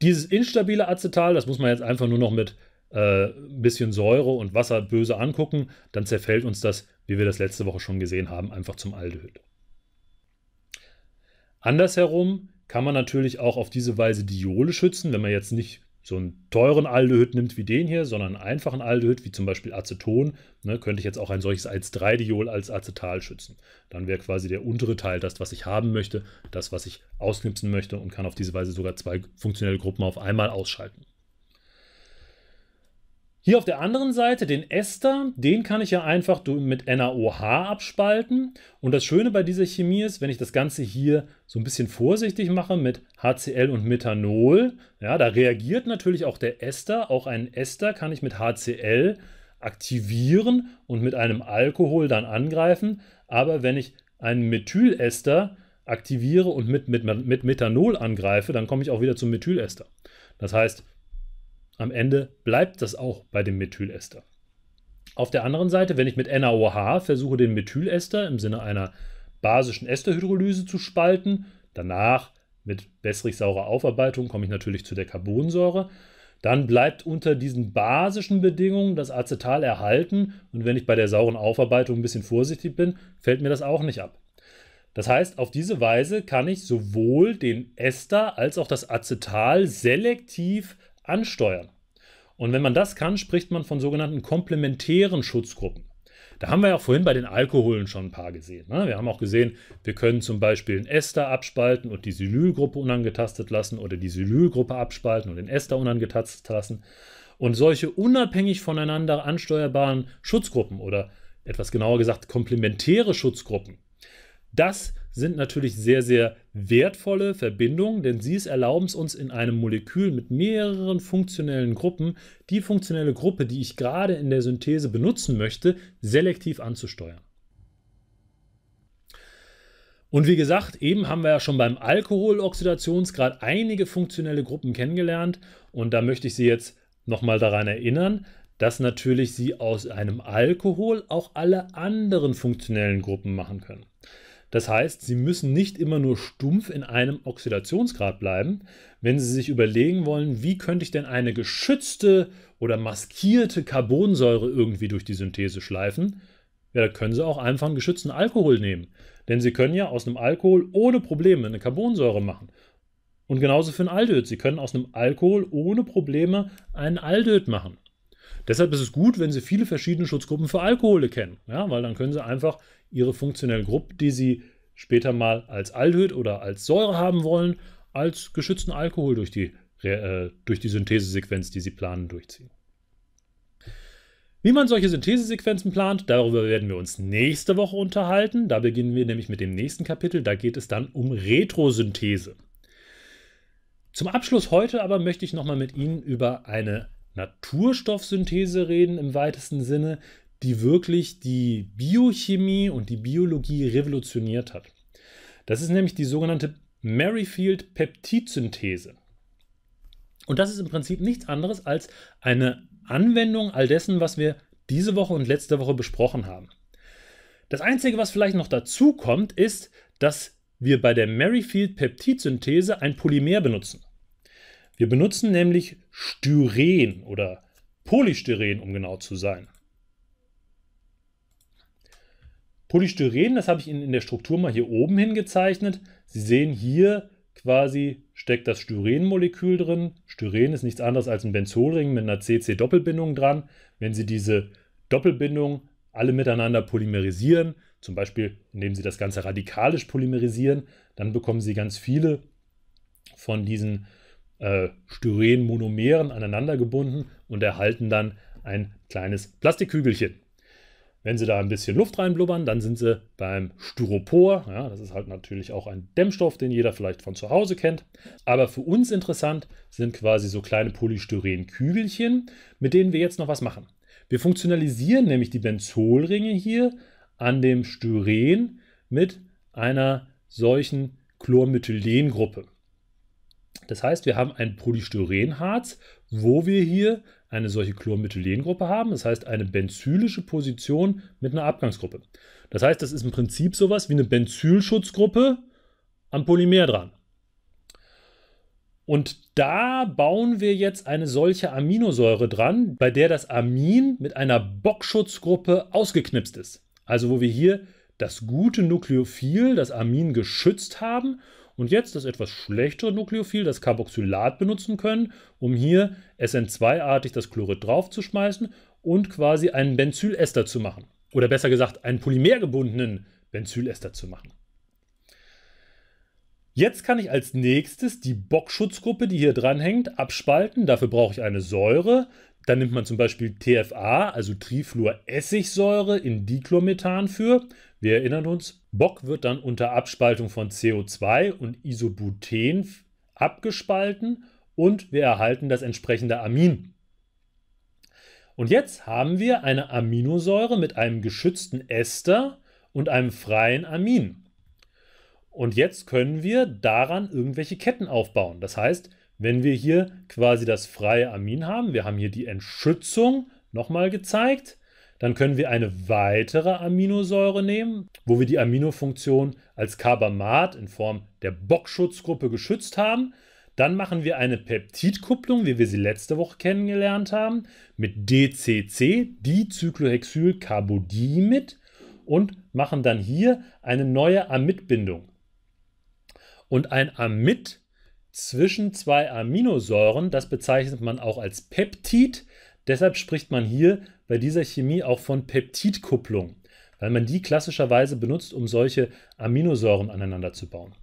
Dieses instabile Acetal, das muss man jetzt einfach nur noch mit äh, ein bisschen Säure und Wasser böse angucken, dann zerfällt uns das, wie wir das letzte Woche schon gesehen haben, einfach zum Aldehyd. Andersherum kann man natürlich auch auf diese Weise Diole schützen, wenn man jetzt nicht so einen teuren Aldehyd nimmt wie den hier, sondern einen einfachen Aldehyd wie zum Beispiel Aceton, ne, könnte ich jetzt auch ein solches als 3-Diol als Acetal schützen. Dann wäre quasi der untere Teil das, was ich haben möchte, das, was ich ausknipsen möchte und kann auf diese Weise sogar zwei funktionelle Gruppen auf einmal ausschalten. Hier auf der anderen Seite den Ester, den kann ich ja einfach mit NaOH abspalten. Und das Schöne bei dieser Chemie ist, wenn ich das Ganze hier so ein bisschen vorsichtig mache mit HCl und Methanol, ja, da reagiert natürlich auch der Ester. Auch einen Ester kann ich mit HCl aktivieren und mit einem Alkohol dann angreifen. Aber wenn ich einen Methylester aktiviere und mit, mit, mit Methanol angreife, dann komme ich auch wieder zum Methylester. Das heißt, am Ende bleibt das auch bei dem Methylester. Auf der anderen Seite, wenn ich mit NaOH versuche, den Methylester im Sinne einer basischen Esterhydrolyse zu spalten, danach mit wässrig-saurer Aufarbeitung komme ich natürlich zu der Carbonsäure, dann bleibt unter diesen basischen Bedingungen das Acetal erhalten und wenn ich bei der sauren Aufarbeitung ein bisschen vorsichtig bin, fällt mir das auch nicht ab. Das heißt, auf diese Weise kann ich sowohl den Ester als auch das Acetal selektiv ansteuern. Und wenn man das kann, spricht man von sogenannten komplementären Schutzgruppen. Da haben wir ja auch vorhin bei den Alkoholen schon ein paar gesehen. Ne? Wir haben auch gesehen, wir können zum Beispiel einen Ester abspalten und die Silylgruppe unangetastet lassen oder die Silylgruppe abspalten und den Ester unangetastet lassen. Und solche unabhängig voneinander ansteuerbaren Schutzgruppen oder etwas genauer gesagt komplementäre Schutzgruppen, das sind natürlich sehr, sehr wertvolle Verbindungen, denn sie erlauben es uns in einem Molekül mit mehreren funktionellen Gruppen, die funktionelle Gruppe, die ich gerade in der Synthese benutzen möchte, selektiv anzusteuern. Und wie gesagt, eben haben wir ja schon beim Alkoholoxidationsgrad einige funktionelle Gruppen kennengelernt und da möchte ich Sie jetzt nochmal daran erinnern, dass natürlich Sie aus einem Alkohol auch alle anderen funktionellen Gruppen machen können. Das heißt, sie müssen nicht immer nur stumpf in einem Oxidationsgrad bleiben, wenn sie sich überlegen wollen, wie könnte ich denn eine geschützte oder maskierte Carbonsäure irgendwie durch die Synthese schleifen. Ja, da können sie auch einfach einen geschützten Alkohol nehmen. Denn sie können ja aus einem Alkohol ohne Probleme eine Carbonsäure machen. Und genauso für ein Aldöd. Sie können aus einem Alkohol ohne Probleme einen Aldöd machen. Deshalb ist es gut, wenn Sie viele verschiedene Schutzgruppen für Alkohole kennen, ja, weil dann können Sie einfach ihre funktionelle Gruppe, die sie später mal als Aldehyd oder als Säure haben wollen, als geschützten Alkohol durch die, äh, durch die Synthesesequenz, die sie planen, durchziehen. Wie man solche Synthesesequenzen plant, darüber werden wir uns nächste Woche unterhalten. Da beginnen wir nämlich mit dem nächsten Kapitel. Da geht es dann um Retrosynthese. Zum Abschluss heute aber möchte ich nochmal mit Ihnen über eine Naturstoffsynthese reden im weitesten Sinne, die wirklich die Biochemie und die Biologie revolutioniert hat. Das ist nämlich die sogenannte Merrifield-Peptidsynthese. Und das ist im Prinzip nichts anderes als eine Anwendung all dessen, was wir diese Woche und letzte Woche besprochen haben. Das Einzige, was vielleicht noch dazu kommt, ist, dass wir bei der Merrifield-Peptidsynthese ein Polymer benutzen. Wir benutzen nämlich Styren oder Polystyren, um genau zu sein. Polystyren, das habe ich Ihnen in der Struktur mal hier oben hingezeichnet. Sie sehen hier quasi steckt das Styrenmolekül drin. Styren ist nichts anderes als ein Benzolring mit einer CC-Doppelbindung dran. Wenn Sie diese Doppelbindung alle miteinander polymerisieren, zum Beispiel indem Sie das Ganze radikalisch polymerisieren, dann bekommen Sie ganz viele von diesen äh, Styrenmonomeren aneinander gebunden und erhalten dann ein kleines Plastikkügelchen. Wenn Sie da ein bisschen Luft reinblubbern, dann sind Sie beim Styropor. Ja, das ist halt natürlich auch ein Dämmstoff, den jeder vielleicht von zu Hause kennt. Aber für uns interessant sind quasi so kleine Polystyrenkügelchen, mit denen wir jetzt noch was machen. Wir funktionalisieren nämlich die Benzolringe hier an dem Styren mit einer solchen Chlormethylengruppe. Das heißt, wir haben ein Polystyrenharz, wo wir hier eine solche Chlormethylengruppe haben, das heißt eine benzylische Position mit einer Abgangsgruppe. Das heißt, das ist im Prinzip sowas wie eine Benzylschutzgruppe am Polymer dran. Und da bauen wir jetzt eine solche Aminosäure dran, bei der das Amin mit einer Bockschutzgruppe ausgeknipst ist. Also wo wir hier das gute Nukleophil, das Amin, geschützt haben und jetzt das etwas schlechtere Nukleophil, das Carboxylat, benutzen können, um hier SN2-artig das Chlorid draufzuschmeißen und quasi einen Benzylester zu machen. Oder besser gesagt, einen polymergebundenen Benzylester zu machen. Jetzt kann ich als nächstes die Bockschutzgruppe, die hier dranhängt, abspalten. Dafür brauche ich eine Säure. Dann nimmt man zum Beispiel TFA, also Trifluoressigsäure, in Dichlormethan für. Wir erinnern uns, Bock wird dann unter Abspaltung von CO2 und Isobuten abgespalten und wir erhalten das entsprechende Amin. Und jetzt haben wir eine Aminosäure mit einem geschützten Ester und einem freien Amin. Und jetzt können wir daran irgendwelche Ketten aufbauen. Das heißt, wenn wir hier quasi das freie Amin haben, wir haben hier die Entschützung nochmal gezeigt, dann können wir eine weitere Aminosäure nehmen, wo wir die Aminofunktion als Carbamat in Form der Bockschutzgruppe geschützt haben. Dann machen wir eine Peptidkupplung, wie wir sie letzte Woche kennengelernt haben, mit DCC, Dicyklohexylcarbodimid, und machen dann hier eine neue Amidbindung. Und ein Amid zwischen zwei Aminosäuren, das bezeichnet man auch als Peptid, Deshalb spricht man hier bei dieser Chemie auch von Peptidkupplung, weil man die klassischerweise benutzt, um solche Aminosäuren aneinander zu bauen.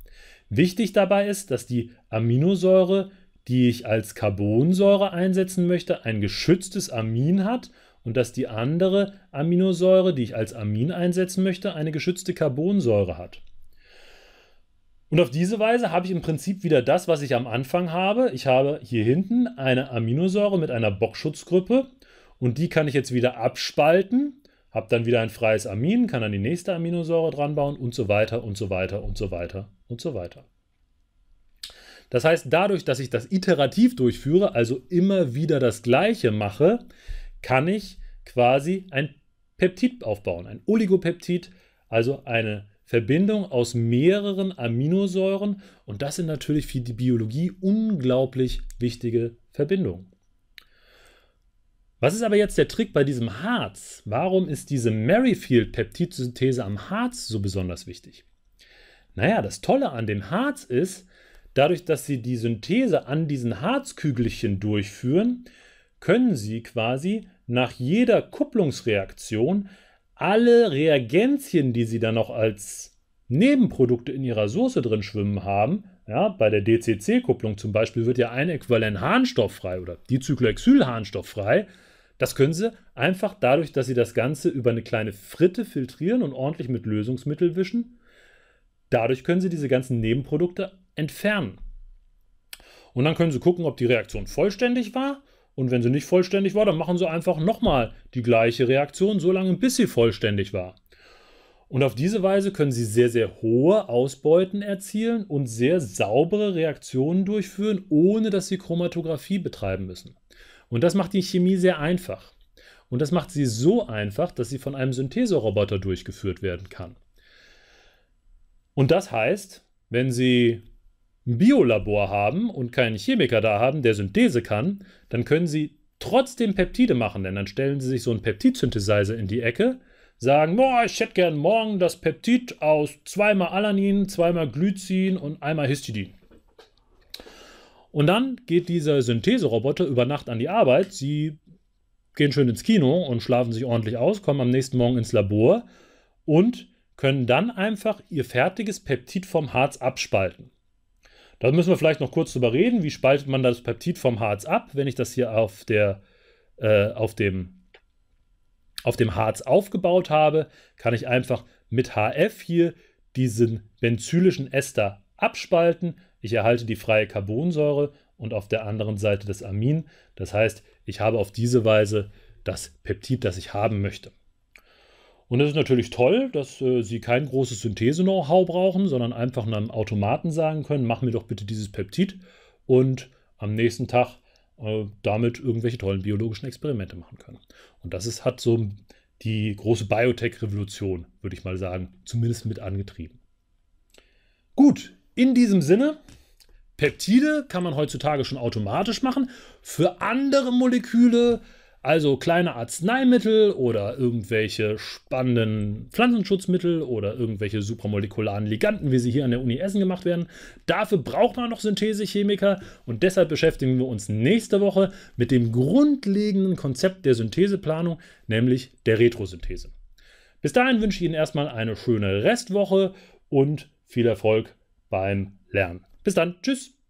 Wichtig dabei ist, dass die Aminosäure, die ich als Carbonsäure einsetzen möchte, ein geschütztes Amin hat und dass die andere Aminosäure, die ich als Amin einsetzen möchte, eine geschützte Carbonsäure hat. Und auf diese Weise habe ich im Prinzip wieder das, was ich am Anfang habe. Ich habe hier hinten eine Aminosäure mit einer Bockschutzgruppe und die kann ich jetzt wieder abspalten, habe dann wieder ein freies Amin, kann dann die nächste Aminosäure dran bauen und so weiter und so weiter und so weiter und so weiter. Das heißt, dadurch, dass ich das iterativ durchführe, also immer wieder das Gleiche mache, kann ich quasi ein Peptid aufbauen, ein Oligopeptid, also eine Verbindung aus mehreren Aminosäuren und das sind natürlich für die Biologie unglaublich wichtige Verbindungen. Was ist aber jetzt der Trick bei diesem Harz? Warum ist diese Merrifield-Peptidsynthese am Harz so besonders wichtig? Naja, das Tolle an dem Harz ist, dadurch, dass Sie die Synthese an diesen Harzkügelchen durchführen, können Sie quasi nach jeder Kupplungsreaktion alle Reagenzien, die sie dann noch als Nebenprodukte in ihrer Soße drin schwimmen haben, ja, bei der DCC-Kupplung zum Beispiel wird ja ein Äquivalent harnstofffrei oder Dicyclohexyl harnstofffrei. Das können sie einfach dadurch, dass sie das Ganze über eine kleine Fritte filtrieren und ordentlich mit Lösungsmittel wischen. Dadurch können sie diese ganzen Nebenprodukte entfernen. Und dann können sie gucken, ob die Reaktion vollständig war und wenn sie nicht vollständig war, dann machen sie einfach nochmal die gleiche Reaktion, solange bis sie vollständig war. Und auf diese Weise können sie sehr, sehr hohe Ausbeuten erzielen und sehr saubere Reaktionen durchführen, ohne dass sie Chromatographie betreiben müssen. Und das macht die Chemie sehr einfach. Und das macht sie so einfach, dass sie von einem Syntheseroboter durchgeführt werden kann. Und das heißt, wenn Sie ein Biolabor haben und keinen Chemiker da haben, der Synthese kann, dann können sie trotzdem Peptide machen, denn dann stellen sie sich so einen Peptidsynthesizer in die Ecke, sagen, boah, ich hätte gern morgen das Peptid aus zweimal Alanin, zweimal Glycin und einmal Histidin. Und dann geht dieser Syntheseroboter über Nacht an die Arbeit. Sie gehen schön ins Kino und schlafen sich ordentlich aus, kommen am nächsten Morgen ins Labor und können dann einfach ihr fertiges Peptid vom Harz abspalten. Da müssen wir vielleicht noch kurz drüber reden, wie spaltet man das Peptid vom Harz ab, wenn ich das hier auf, der, äh, auf, dem, auf dem Harz aufgebaut habe, kann ich einfach mit HF hier diesen benzylischen Ester abspalten. Ich erhalte die freie Carbonsäure und auf der anderen Seite das Amin. Das heißt, ich habe auf diese Weise das Peptid, das ich haben möchte. Und das ist natürlich toll, dass äh, sie kein großes Synthese-Know-how brauchen, sondern einfach einem Automaten sagen können, mach mir doch bitte dieses Peptid und am nächsten Tag äh, damit irgendwelche tollen biologischen Experimente machen können. Und das ist, hat so die große Biotech-Revolution, würde ich mal sagen, zumindest mit angetrieben. Gut, in diesem Sinne, Peptide kann man heutzutage schon automatisch machen. Für andere Moleküle also kleine Arzneimittel oder irgendwelche spannenden Pflanzenschutzmittel oder irgendwelche supramolekularen Liganten, wie sie hier an der Uni Essen gemacht werden. Dafür braucht man noch Synthesechemiker und deshalb beschäftigen wir uns nächste Woche mit dem grundlegenden Konzept der Syntheseplanung, nämlich der Retrosynthese. Bis dahin wünsche ich Ihnen erstmal eine schöne Restwoche und viel Erfolg beim Lernen. Bis dann, tschüss!